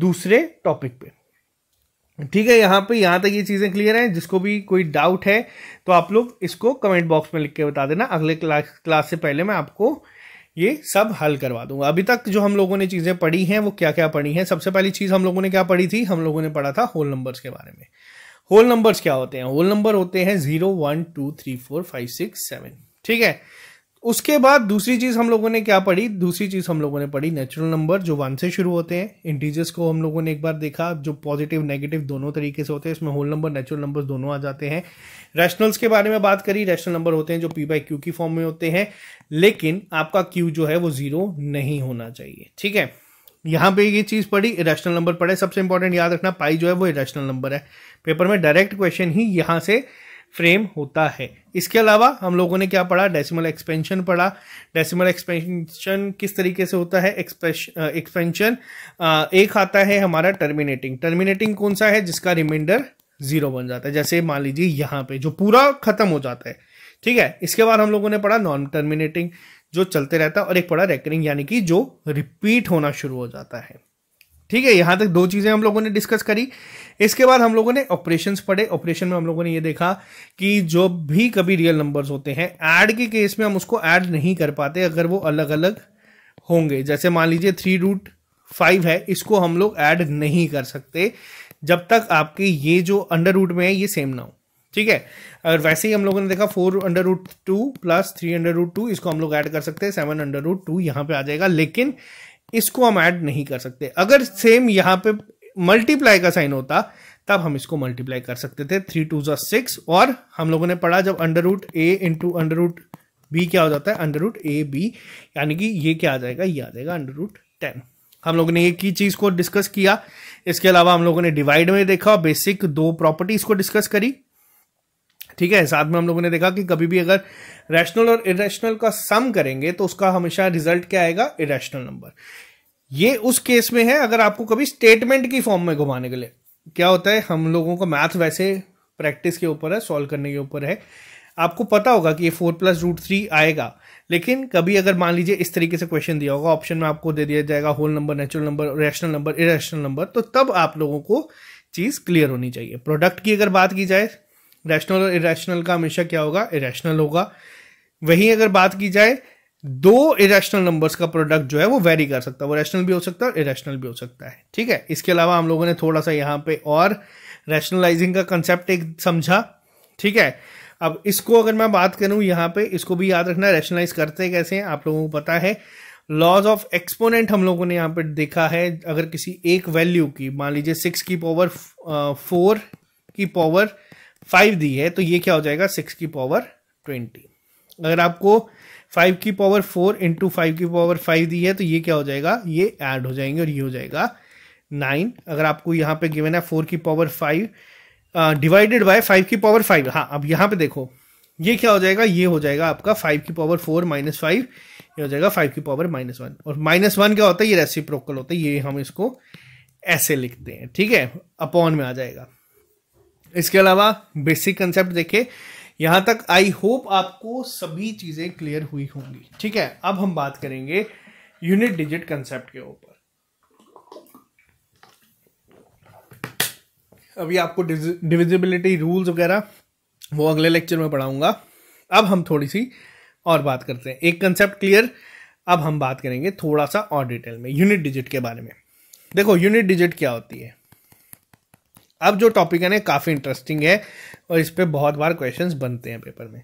दूसरे टॉपिक पे ठीक है यहाँ पे यहाँ तक ये चीज़ें क्लियर हैं जिसको भी कोई डाउट है तो आप लोग इसको कमेंट बॉक्स में लिख के बता देना अगले क्लास क्लास से पहले मैं आपको ये सब हल करवा दूंगा अभी तक जो हम लोगों ने चीज़ें पढ़ी हैं वो क्या क्या पढ़ी हैं सबसे पहली चीज़ हम लोगों ने क्या पढ़ी थी हम लोगों ने पढ़ा था होल नंबर्स के बारे में होल नंबर्स क्या होते हैं होल नंबर होते हैं zero one two three four five six seven ठीक है उसके बाद दूसरी चीज़ हम लोगों ने क्या पढ़ी दूसरी चीज़ हम लोगों ने पढ़ी नेचुरल नंबर जो वन से शुरू होते हैं इंटीजर्स को हम लोगों ने एक बार देखा जो पॉजिटिव नेगेटिव दोनों तरीके से होते हैं इसमें होल नंबर नेचुरल नंबर दोनों आ जाते हैं रैशनल्स के बारे में बात करी रैशनल नंबर होते हैं जो पी बाई क्यू की फॉर्म में होते हैं लेकिन आपका क्यू जो है वो जीरो नहीं होना चाहिए ठीक है यहाँ पे ये चीज़ पढ़ी इरेशनल नंबर पढ़े सबसे इंपॉर्टेंट याद रखना पाई जो है वो इरेशनल नंबर है पेपर में डायरेक्ट क्वेश्चन ही यहाँ से फ्रेम होता है इसके अलावा हम लोगों ने क्या पढ़ा डेसिमल एक्सपेंशन पढ़ा डेसिमल एक्सपेंशन किस तरीके से होता है एक्सपेंशन एक आता है हमारा टर्मिनेटिंग टर्मिनेटिंग कौन सा है जिसका रिमाइंडर जीरो बन जाता है जैसे मान लीजिए यहाँ पे जो पूरा खत्म हो जाता है ठीक है इसके बाद हम लोगों ने पढ़ा नॉन टर्मिनेटिंग जो चलते रहता है और एक पड़ा रेकरिंग यानी कि जो रिपीट होना शुरू हो जाता है ठीक है यहां तक दो चीज़ें हम लोगों ने डिस्कस करी इसके बाद हम लोगों ने ऑपरेशंस पढ़े ऑपरेशन में हम लोगों ने ये देखा कि जो भी कभी रियल नंबर्स होते हैं ऐड के केस में हम उसको ऐड नहीं कर पाते अगर वो अलग अलग होंगे जैसे मान लीजिए थ्री रूट फाइव है इसको हम लोग ऐड नहीं कर सकते जब तक आपके ये जो अंडर रूट में है ये सेम ना हो ठीक है और वैसे ही हम लोगों ने देखा four under root two plus three under root two इसको हम लोग ऐड कर सकते हैं सेवन अंडर रूट टू यहाँ पे आ जाएगा लेकिन इसको हम ऐड नहीं कर सकते अगर सेम यहाँ पे मल्टीप्लाई का साइन होता तब हम इसको मल्टीप्लाई कर सकते थे थ्री टू जो सिक्स और हम लोगों ने पढ़ा जब under root A into under root B क्या हो जाता है अंडर रूट ए बी यानी कि ये क्या आ जाएगा ये आ जाएगा अंडर रूट टेन हम लोगों ने ये ही चीज़ को डिस्कस किया इसके अलावा हम लोगों ने डिवाइड में देखा बेसिक दो प्रॉपर्टीज को डिस्कस करी ठीक है साथ में हम लोगों ने देखा कि कभी भी अगर रैशनल और इरेशनल का सम करेंगे तो उसका हमेशा रिजल्ट क्या आएगा इरेशनल नंबर ये उस केस में है अगर आपको कभी स्टेटमेंट की फॉर्म में घुमाने के लिए क्या होता है हम लोगों का मैथ वैसे प्रैक्टिस के ऊपर है सॉल्व करने के ऊपर है आपको पता होगा कि ये फोर प्लस रूट थ्री आएगा लेकिन कभी अगर मान लीजिए इस तरीके से क्वेश्चन दिया होगा ऑप्शन में आपको दे दिया जाएगा whole number natural number rational number irrational number तो तब आप लोगों को चीज़ क्लियर होनी चाहिए प्रोडक्ट की अगर बात की जाए रैशनल और इरेशनल का हमेशा क्या होगा इरेशनल होगा वहीं अगर बात की जाए दो इरेशनल नंबर्स का प्रोडक्ट जो है वो वेरी कर सकता है वो रैशनल भी हो सकता है और इरेशनल भी हो सकता है ठीक है इसके अलावा हम लोगों ने थोड़ा सा यहाँ पे और रैशनलाइजिंग का कंसेप्ट एक समझा ठीक है अब इसको अगर मैं बात करूँ यहाँ पे इसको भी याद रखना रैशनलाइज करते कैसे हैं आप लोगों को पता है लॉज ऑफ एक्सपोनेंट हम लोगों ने यहाँ पर देखा है अगर किसी एक वैल्यू की मान लीजिए सिक्स की पावर फोर की पावर फाइव दी है तो ये क्या हो जाएगा सिक्स की पावर ट्वेंटी अगर आपको फाइव की पावर फोर इंटू फाइव की पावर फाइव दी है तो ये क्या हो जाएगा ये ऐड हो जाएंगे और ये हो जाएगा नाइन अगर आपको यहाँ पे गिवन है फोर की power five divided by five की पावर फाइव हाँ अब यहाँ पे देखो ये क्या हो जाएगा ये हो जाएगा आपका फाइव की पावर फोर माइनस फाइव ये हो जाएगा फाइव की पावर माइनस वन और माइनस वन क्या होता है ये रेसिप्रोकल होता है ये हम इसको ऐसे लिखते हैं ठीक है अपॉन में आ जाएगा इसके अलावा बेसिक कंसेप्ट देखे यहां तक आई होप आपको सभी चीज़ें क्लियर हुई होंगी ठीक है अब हम बात करेंगे यूनिट डिजिट कंसेप्ट के ऊपर अभी आपको डिविजिबिलिटी रूल्स वगैरह वो अगले लेक्चर में पढ़ाऊंगा अब हम थोड़ी सी और बात करते हैं एक कंसेप्ट क्लियर अब हम बात करेंगे थोड़ा सा और डिटेल में यूनिट डिजिट के बारे में देखो यूनिट डिजिट क्या होती है अब जो टॉपिक है ना काफ़ी इंटरेस्टिंग है और इस पर बहुत बार क्वेश्चन बनते हैं पेपर में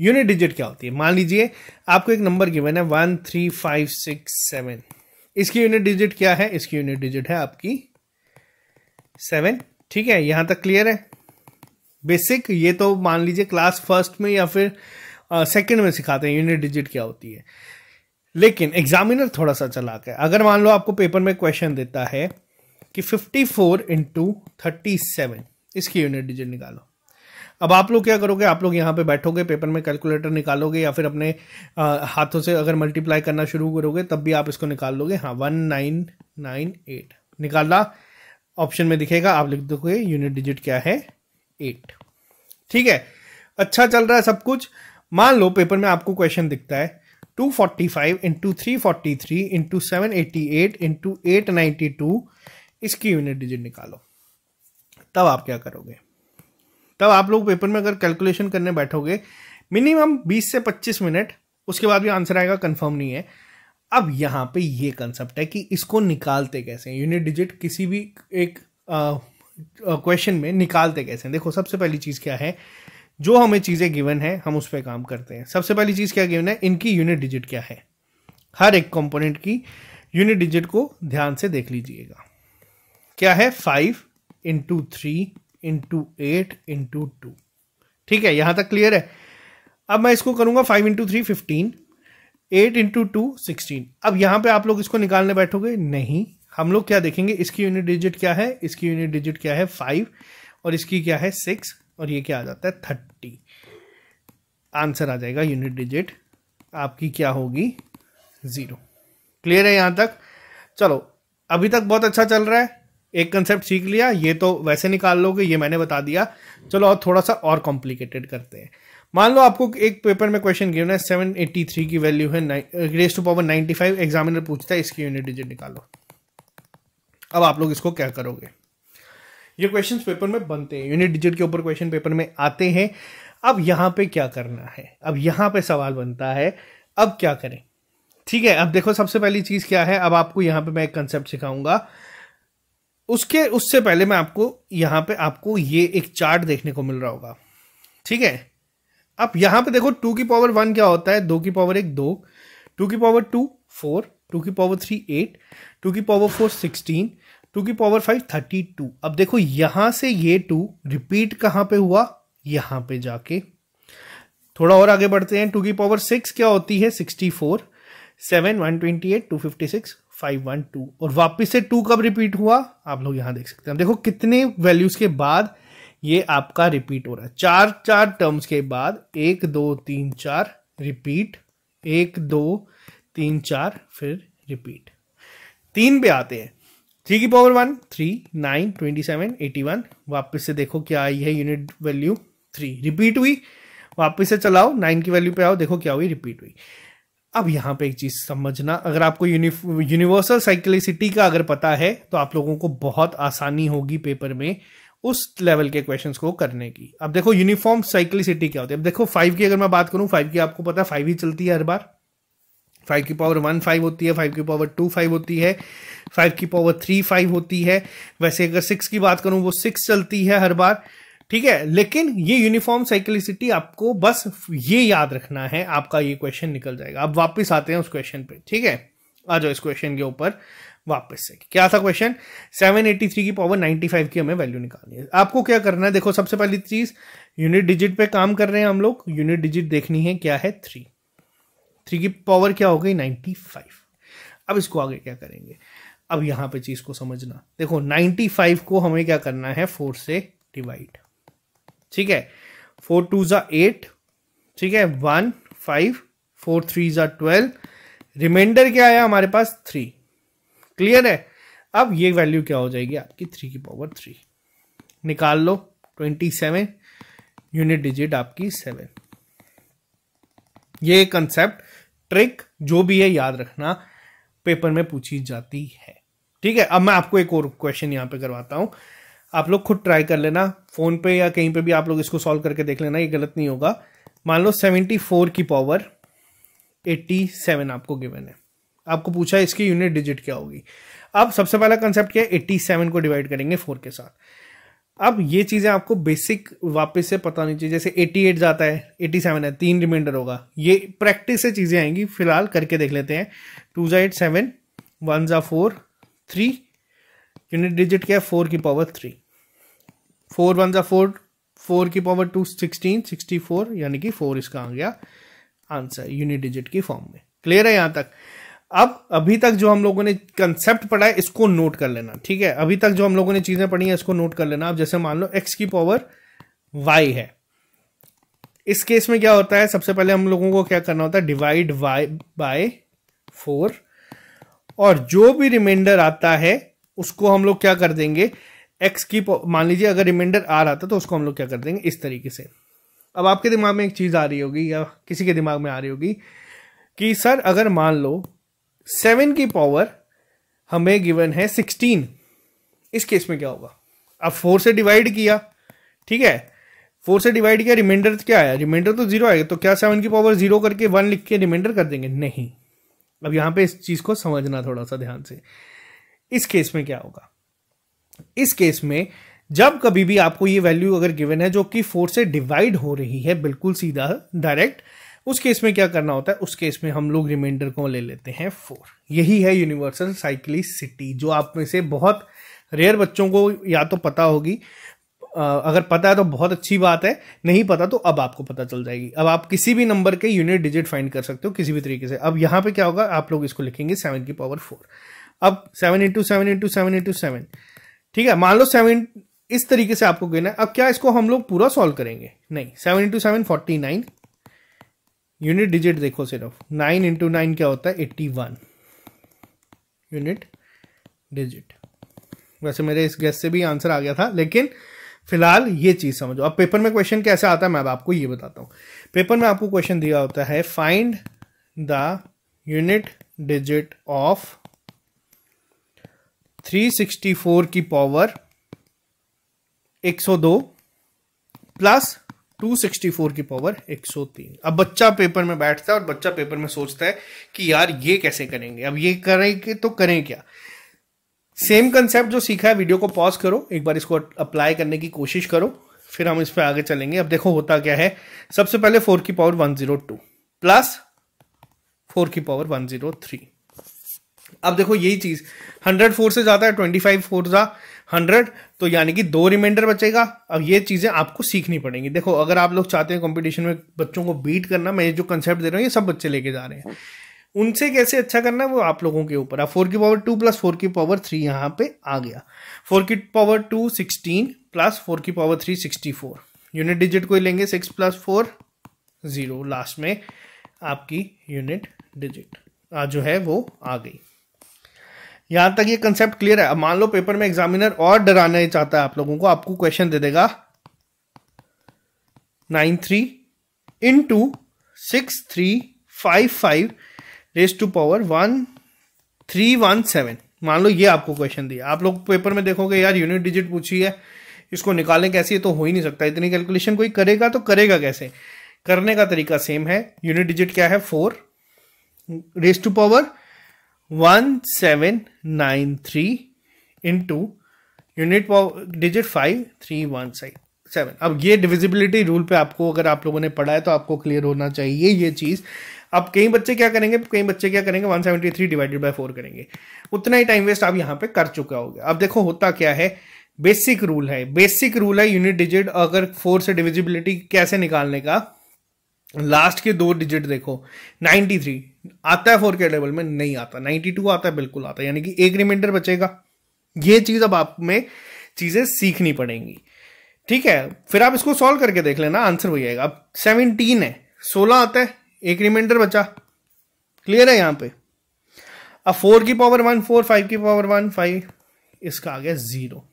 यूनिट डिजिट क्या होती है मान लीजिए आपको एक नंबर गिवन है one three five six seven इसकी यूनिट डिजिट क्या है इसकी यूनिट डिजिट है आपकी सेवन ठीक है यहां तक क्लियर है बेसिक ये तो मान लीजिए क्लास फर्स्ट में या फिर सेकंड में सिखाते हैं यूनिट डिजिट क्या होती है लेकिन एग्जामिनर थोड़ा सा चला है अगर मान लो आपको पेपर में क्वेश्चन देता है कि 54 फोर इंटू थर्टी सेवन इसकी यूनिट डिजिट निकालो अब आप लोग क्या करोगे आप लोग यहाँ पे बैठोगे पेपर में कैलकुलेटर निकालोगे या फिर अपने आ, हाथों से अगर मल्टीप्लाई करना शुरू करोगे तब भी आप इसको निकाल लोगे हाँ वन नाइन नाइन एट निकालना ऑप्शन में दिखेगा आप लिख दोगे यूनिट डिजिट क्या है एट ठीक है अच्छा चल रहा है सब कुछ मान लो पेपर में आपको क्वेश्चन दिखता है two forty five into three forty three into seven eighty eight into eight ninety two इसकी यूनिट डिजिट निकालो तब आप क्या करोगे तब आप लोग पेपर में अगर कैलकुलेशन करने बैठोगे मिनिमम 20 से 25 मिनट उसके बाद भी आंसर आएगा कंफर्म नहीं है अब यहाँ पे ये कंसेप्ट है कि इसको निकालते कैसे हैं यूनिट डिजिट किसी भी एक क्वेश्चन में निकालते कैसे हैं देखो सबसे पहली चीज़ क्या है जो हमें चीज़ें गिवन है हम उस पर काम करते हैं सबसे पहली चीज़ क्या गिवन है इनकी यूनिट डिजिट क्या है हर एक कंपोनेंट की यूनिट डिजिट को ध्यान से देख लीजिएगा क्या है five into three into eight into two ठीक है यहां तक क्लियर है अब मैं इसको करूंगा five into three fifteen eight into two sixteen अब यहां पे आप लोग इसको निकालने बैठोगे नहीं हम लोग क्या देखेंगे इसकी यूनिट डिजिट क्या है इसकी यूनिट डिजिट क्या है फाइव और इसकी क्या है सिक्स और ये क्या आ जाता है थर्टी आंसर आ जाएगा यूनिट डिजिट आपकी क्या होगी ज़ीरो क्लियर है यहां तक चलो अभी तक बहुत अच्छा चल रहा है एक कंसेप्ट सीख लिया ये तो वैसे निकाल लोगे ये मैंने बता दिया चलो और थोड़ा सा और कॉम्प्लिकेटेड करते हैं मान लो आपको एक पेपर में क्वेश्चन गिवन है सेवन एट्टी थ्री की वैल्यू है raise to power five examiner पूछता है इसकी यूनिट डिजिट निकालो अब आप लोग इसको क्या करोगे ये क्वेश्चंस पेपर में बनते हैं यूनिट डिजिट के ऊपर क्वेश्चन पेपर में आते हैं अब यहाँ पे क्या करना है अब यहाँ पे सवाल बनता है अब क्या करें ठीक है अब देखो सबसे पहली चीज़ क्या है अब आपको यहाँ पे मैं एक कंसेप्ट सिखाऊंगा उसके उससे पहले मैं आपको यहां पे आपको ये एक चार्ट देखने को मिल रहा होगा ठीक है अब यहां पे देखो टू की पावर वन क्या होता है दो की पावर एक दो टू की पावर टू फोर टू की पावर थ्री एट टू की पावर फोर सिक्सटीन टू की पावर फाइव थर्टी टू अब देखो यहां से ये टू रिपीट कहां पे हुआ यहां पे जाके थोड़ा और आगे बढ़ते हैं टू की पावर सिक्स क्या होती है sixty four seven one twenty eight two fifty six five one two और वापस से टू कब रिपीट हुआ आप लोग यहां देख सकते हैं देखो कितने वैल्यूज़ के बाद ये आपका रिपीट हो रहा है चार चार टर्म्स के बाद एक दो तीन चार रिपीट एक दो तीन चार फिर रिपीट तीन पे आते हैं थ्री की power one three nine twenty seven eighty one वापिस से देखो क्या आई है यूनिट वैल्यू थ्री रिपीट हुई वापिस से चलाओ नाइन की वैल्यू पे आओ देखो क्या हुई रिपीट हुई अब यहाँ पे एक चीज समझना अगर आपको यूनिवर्सल साइक्लिसिटी का अगर पता है तो आप लोगों को बहुत आसानी होगी पेपर में उस लेवल के क्वेश्चन को करने की अब देखो यूनिफॉर्म साइक्लिसिटी क्या होती है अब देखो फाइव की अगर मैं बात करूं फाइव की आपको पता है फाइव ही चलती है हर बार फाइव की पावर वन फाइव होती है फाइव की पावर टू फाइव होती है फाइव की पावर थ्री फाइव होती है वैसे अगर सिक्स की बात करूं वो सिक्स चलती है हर बार ठीक है लेकिन ये यूनिफॉर्म साइक्लिसिटी आपको बस ये याद रखना है आपका ये क्वेश्चन निकल जाएगा अब वापस आते हैं उस क्वेश्चन पे ठीक है आ जाओ इस क्वेश्चन के ऊपर वापस से क्या था क्वेश्चन 783 की पावर 95 की हमें वैल्यू निकालनी है आपको क्या करना है देखो सबसे पहली चीज यूनिट डिजिट पे काम कर रहे हैं हम लोग यूनिट डिजिट देखनी है क्या है थ्री थ्री की पावर क्या हो गई नाइन्टी फाइव अब इसको आगे क्या करेंगे अब यहाँ पे चीज को समझना देखो नाइन्टी फाइव को हमें क्या करना है फोर से डिवाइड ठीक है फोर टू ज़ा एट ठीक है वन फाइव फोर थ्री ज़ा ट्वेल्व रिमाइंडर क्या आया हमारे पास थ्री क्लियर है अब ये वैल्यू क्या हो जाएगी आपकी थ्री की पावर थ्री निकाल लो ट्वेंटी सेवन यूनिट डिजिट आपकी सेवन ये कंसेप्ट ट्रिक जो भी है याद रखना पेपर में पूछी जाती है ठीक है अब मैं आपको एक और क्वेश्चन यहां पे करवाता हूं आप लोग खुद ट्राई कर लेना फ़ोन पे या कहीं पे भी आप लोग इसको सॉल्व करके देख लेना ये गलत नहीं होगा मान लो सेवेंटी फोर की पावर एट्टी सेवन आपको गिवन है आपको पूछा इसकी यूनिट डिजिट क्या होगी अब सबसे पहला कंसेप्ट क्या है एट्टी सेवन को डिवाइड करेंगे फोर के साथ अब ये चीज़ें आपको बेसिक वापस से पता होनी चाहिए जैसे एट्टी एट जाता है एट्टी सेवन है तीन रिमाइंडर होगा ये प्रैक्टिस से चीज़ें आएंगी फिलहाल करके देख लेते हैं टू ज़ा एट सेवन वन ज़ा फोर थ्री यूनिट डिजिट क्या है फोर की पावर थ्री फोर वन जो फोर फोर की power two sixteen sixty four यानी कि फोर इसका आ गया आंसर यूनिट डिजिट की फॉर्म में क्लियर है यहां तक अब अभी तक जो हम लोगों ने कंसेप्ट पढ़ा है इसको नोट कर लेना ठीक है अभी तक जो हम लोगों ने चीज़ें पढ़ी है इसको नोट कर लेना अब जैसे मान लो एक्स की पावर वाई है इस केस में क्या होता है सबसे पहले हम लोगों को क्या करना होता है डिवाइड वाई बाय फोर और जो भी रिमाइंडर आता है उसको हम लोग क्या कर देंगे एक्स की मान लीजिए अगर रिमाइंडर आ रहा था तो उसको हम लोग क्या कर देंगे इस तरीके से अब आपके दिमाग में एक चीज़ आ रही होगी या किसी के दिमाग में आ रही होगी कि सर अगर मान लो सेवन की पावर हमें गिवन है सिक्सटीन इस केस में क्या होगा अब फोर से डिवाइड किया ठीक है फोर से डिवाइड किया रिमाइंडर क्या आया रिमाइंडर तो जीरो आएगा तो क्या सेवन की पावर जीरो करके वन लिख के रिमाइंडर कर देंगे नहीं अब यहां पे इस चीज़ को समझना थोड़ा सा ध्यान से इस केस में क्या होगा इस केस में जब कभी भी आपको ये वैल्यू अगर गिवन है जो कि फोर से डिवाइड हो रही है बिल्कुल सीधा डायरेक्ट उस केस में क्या करना होता है उस केस में हम लोग रिमाइंडर को ले लेते हैं फोर यही है यूनिवर्सल साइक्लिसिटी जो आप में से बहुत रेयर बच्चों को या तो पता होगी अगर पता है तो बहुत अच्छी बात है नहीं पता तो अब आपको पता चल जाएगी अब आप किसी भी नंबर के यूनिट डिजिट फाइंड कर सकते हो किसी भी तरीके से अब यहाँ पे क्या होगा आप लोग इसको लिखेंगे सेवन की पावर फोर अब seven into seven into seven into seven ठीक है मान लो सेवन इस तरीके से आपको गिना है अब क्या इसको हम लोग पूरा सॉल्व करेंगे नहीं seven into seven forty nine unit digit देखो सिर्फ नाइन इंटू नाइन क्या होता है एट्टी वन यूनिट डिजिट वैसे मेरे इस गेस्ट से भी आंसर आ गया था लेकिन फिलहाल ये चीज़ समझो अब पेपर में क्वेश्चन कैसे आता है मैं अब आपको ये बताता हूँ पेपर में आपको क्वेश्चन दिया होता है find the unit digit of 364 की पावर 102 प्लस 264 की पावर 103 अब बच्चा पेपर में बैठता है और बच्चा पेपर में सोचता है कि यार ये कैसे करेंगे अब ये करेंगे तो करें क्या सेम कंसेप्ट जो सीखा है वीडियो को पॉज करो एक बार इसको अप्लाई करने की कोशिश करो फिर हम इस पर आगे चलेंगे अब देखो होता क्या है सबसे पहले फोर की power one zero two plus four की पावर वन जीरो थ्री अब देखो यही चीज हंड्रेड फोर से ज्यादा है ट्वेंटी फाइव फोर जा हंड्रेड तो यानी कि दो रिमाइंडर बचेगा अब ये चीजें आपको सीखनी पड़ेंगी देखो अगर आप लोग चाहते हैं कंपटीशन में बच्चों को बीट करना मैं ये जो कंसेप्ट दे रहा हूँ ये सब बच्चे लेके जा रहे हैं उनसे कैसे अच्छा करना है वो आप लोगों के ऊपर अब फोर की पावर टू प्लस फोर की पावर थ्री यहाँ पे आ गया फोर की power two sixteen plus four की power three sixty four unit digit कोई लेंगे six plus four zero last में आपकी यूनिट डिजिट जो है वो आ गई यहाँ तक ये कंसेप्ट क्लियर है अब मान लो पेपर में एग्जामिनर और डराना ही चाहता है आप लोगों को आपको क्वेश्चन दे देगा nine three into six three five five raise to power one three one seven मान लो ये आपको क्वेश्चन दिया आप लोग पेपर में देखोगे यार यूनिट डिजिट पूछी है इसको निकालें कैसे ये तो हो ही नहीं सकता इतनी कैलकुलेशन कोई करेगा तो करेगा कैसे करने का तरीका सेम है यूनिट डिजिट क्या है four raise to power one nine into unit digit five three one seven अब ये डिविजिबिलिटी रूल पे आपको अगर आप लोगों ने पढ़ा है तो आपको क्लियर होना चाहिए ये चीज़ अब कई बच्चे क्या करेंगे कई बच्चे क्या करेंगे 173 डिवाइडेड बाय फोर करेंगे उतना ही टाइम वेस्ट आप यहाँ पे कर चुका होगा अब देखो होता क्या है बेसिक रूल है बेसिक रूल है यूनिट डिजिट अगर फोर से डिविजिबिलिटी कैसे निकालने का लास्ट के दो डिजिट देखो 93 आता है फोर के लेवल में नहीं आता 92 आता है बिल्कुल आता है यानी कि एक रिमाइंडर बचेगा ये चीज़ अब आप में चीज़ें सीखनी पड़ेंगी ठीक है फिर आप इसको सॉल्व करके देख लेना आंसर वही आएगा अब सेवनटीन है सोलह आता है एक रिमाइंडर बचा क्लियर है यहां पे अब फोर की पावर वन फोर फाइव की पावर वन फाइव इसका आ गया जीरो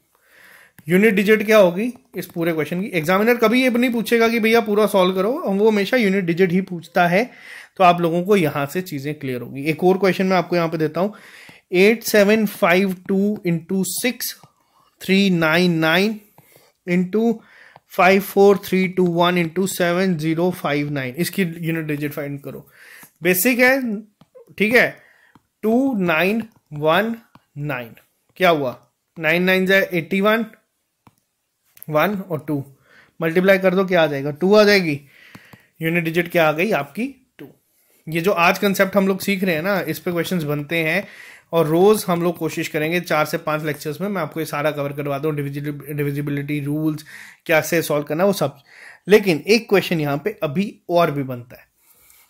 यूनिट डिजिट क्या होगी इस पूरे क्वेश्चन की एग्जामिनर कभी ये नहीं पूछेगा कि भैया पूरा सॉल्व करो वो हमेशा यूनिट डिजिट ही पूछता है तो आप लोगों को यहाँ से चीज़ें क्लियर होगी एक और क्वेश्चन मैं आपको यहाँ पे देता हूँ eight seven five two into six three nine nine into five four three two one into seven zero five nine इसकी यूनिट डिजिट फाइंड करो बेसिक है ठीक है टू नाइन वन नाइन क्या हुआ नाइन नाइन जाए एट्टी वन वन और टू मल्टीप्लाई कर दो क्या आ जाएगा टू आ जाएगी यूनिट डिजिट क्या आ गई आपकी टू ये जो आज कंसेप्ट हम लोग सीख रहे हैं ना इस पर क्वेश्चन बनते हैं और रोज़ हम लोग कोशिश करेंगे चार से पांच लेक्चर्स में मैं आपको ये सारा कवर करवा दूँ डिविजिबिलिटी रूल्स क्या से सॉल्व करना वो सब लेकिन एक क्वेश्चन यहाँ पे अभी और भी बनता है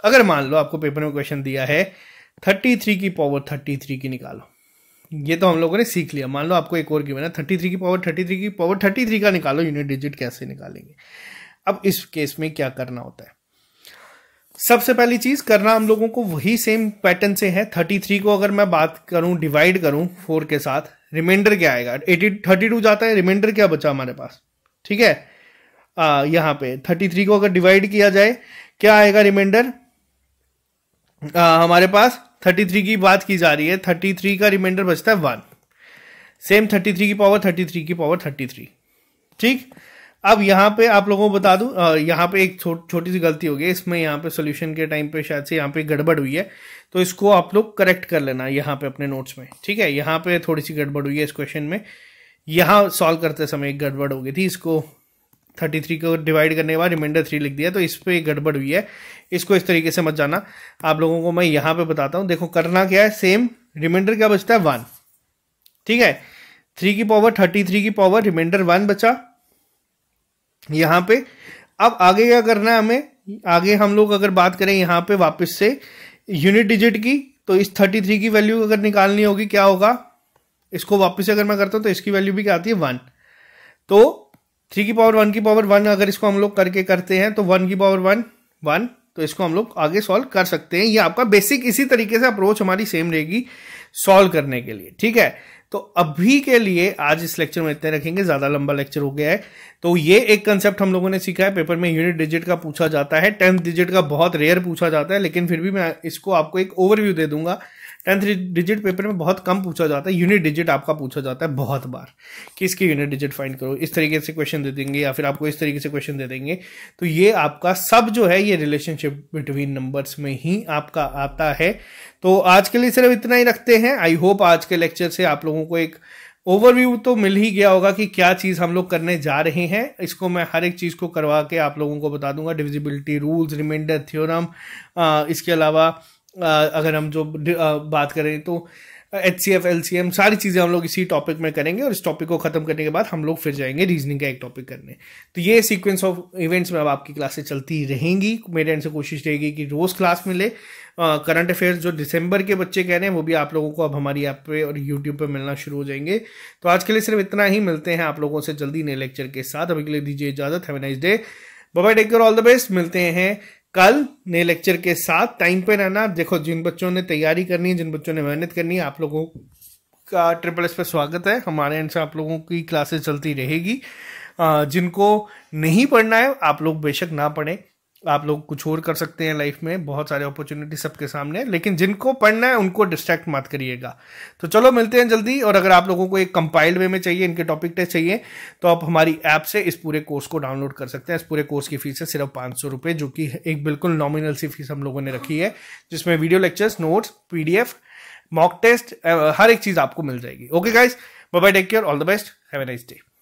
अगर मान लो आपको पेपर में क्वेश्चन दिया है थर्टी थ्री की पावर थर्टी थ्री की निकालो ये तो हम लोगों ने सीख लिया मान लो आपको एक और गिवन है थर्टी थ्री की पावर थर्टी थ्री की पावर थर्टी थ्री का निकालो यूनिट डिजिट कैसे निकालेंगे अब इस केस में क्या करना होता है सबसे पहली चीज करना हम लोगों को वही सेम पैटर्न से है थर्टी थ्री को अगर मैं बात करूं डिवाइड करूं फोर के साथ रिमाइंडर क्या आएगा एटी थर्टी टू जाता है रिमाइंडर क्या बचा हमारे पास ठीक है आ, यहां पे थर्टी थ्री को अगर डिवाइड किया जाए क्या आएगा रिमाइंडर हमारे पास थर्टी थ्री की बात की जा रही है थर्टी थ्री का रिमाइंडर बचता है वन सेम थर्टी थ्री की पावर थर्टी थ्री की पावर थर्टी थ्री ठीक अब यहाँ पे आप लोगों को बता दूँ यहाँ पे एक छो, छोटी सी गलती हो गई इसमें यहाँ पे सोल्यूशन के टाइम पे शायद से यहाँ पे गड़बड़ हुई है तो इसको आप लोग करेक्ट कर लेना यहाँ पे अपने नोट्स में ठीक है यहाँ पे थोड़ी सी गड़बड़ हुई है इस क्वेश्चन में यहाँ सॉल्व करते समय एक गड़बड़ हो गई थी इसको थर्टी थ्री को डिवाइड करने के बाद रिमाइंडर थ्री लिख दिया तो इस पर गड़बड़ हुई है इसको इस तरीके से मत जाना आप लोगों को मैं यहाँ पे बताता हूँ देखो करना क्या है सेम रिमाइंडर क्या बचता है वन ठीक है थ्री की पावर थर्टी थ्री की पावर रिमाइंडर वन बचा यहाँ पे अब आगे क्या करना है हमें आगे हम लोग अगर बात करें यहाँ पे वापस से यूनिट डिजिट की तो इस थर्टी थ्री की वैल्यू अगर निकालनी होगी क्या होगा इसको वापस अगर मैं करता हूँ तो इसकी वैल्यू भी क्या आती है वन तो थ्री की पावर वन की पावर वन अगर इसको हम लोग करके करते हैं तो वन की पावर वन वन तो इसको हम लोग आगे सॉल्व कर सकते हैं ये आपका बेसिक इसी तरीके से अप्रोच हमारी सेम रहेगी सॉल्व करने के लिए ठीक है तो अभी के लिए आज इस लेक्चर में इतने रखेंगे ज़्यादा लंबा लेक्चर हो गया है तो ये एक कंसेप्ट हम लोगों ने सीखा है पेपर में यूनिट डिजिट का पूछा जाता है टेंथ डिजिट का बहुत रेयर पूछा जाता है लेकिन फिर भी मैं इसको आपको एक ओवरव्यू दे दूंगा टेंथ डिजिट पेपर में बहुत कम पूछा जाता है यूनिट डिजिट आपका पूछा जाता है बहुत बार कि इसके यूनिट डिजिट फाइंड करो इस तरीके से क्वेश्चन दे देंगे या फिर आपको इस तरीके से क्वेश्चन दे देंगे तो ये आपका सब जो है ये रिलेशनशिप बिटवीन नंबर्स में ही आपका आता है तो आज के लिए सिर्फ इतना ही रखते हैं आई होप आज के लेक्चर से आप लोगों को एक ओवरव्यू तो मिल ही गया होगा कि क्या चीज़ हम लोग करने जा रहे हैं इसको मैं हर एक चीज़ को करवा के आप लोगों को बता दूंगा डिविजिबिलिटी रूल्स रिमाइंडर थ्योरम इसके अलावा अगर हम जो बात करें तो H C F L C M सारी चीज़ें हम लोग इसी टॉपिक में करेंगे और इस टॉपिक को खत्म करने के बाद हम लोग फिर जाएंगे रीजनिंग का एक टॉपिक करने तो ये सीक्वेंस ऑफ इवेंट्स में अब आपकी क्लासेस चलती रहेंगी मेरे एंड से कोशिश रहेगी कि रोज़ क्लास मिले करंट अफेयर्स जो दिसंबर के बच्चे कह रहे हैं वो भी आप लोगों को अब हमारी ऐप पे और यूट्यूब पे मिलना शुरू हो जाएंगे तो आज के लिए सिर्फ इतना ही मिलते हैं आप लोगों से जल्दी नए लेक्चर के साथ अभी के लिए दीजिए इजाज़त have a nice day bye take care all the best मिलते हैं कल नए लेक्चर के साथ टाइम पे रहना देखो जिन बच्चों ने तैयारी करनी है जिन बच्चों ने मेहनत करनी है आप लोगों का ट्रिपल एस पे स्वागत है हमारे यहाँ से आप लोगों की क्लासेस चलती रहेगी जिनको नहीं पढ़ना है आप लोग बेशक ना पढ़ें आप लोग कुछ और कर सकते हैं लाइफ में बहुत सारे अपॉर्चुनिटी सबके सामने लेकिन जिनको पढ़ना है उनको डिस्ट्रैक्ट मत करिएगा तो चलो मिलते हैं जल्दी और अगर आप लोगों को एक कंपाइल्ड वे में चाहिए इनके टॉपिक टेस्ट चाहिए तो आप हमारी ऐप से इस पूरे कोर्स को डाउनलोड कर सकते हैं इस पूरे कोर्स की फीस है सिर्फ पाँच सौ रुपये जो कि एक बिल्कुल नॉमिनल सी फीस हम लोगों ने रखी है जिसमें video lectures notes P mock test हर एक चीज़ आपको मिल जाएगी okay guys bye take care all the best have a nice day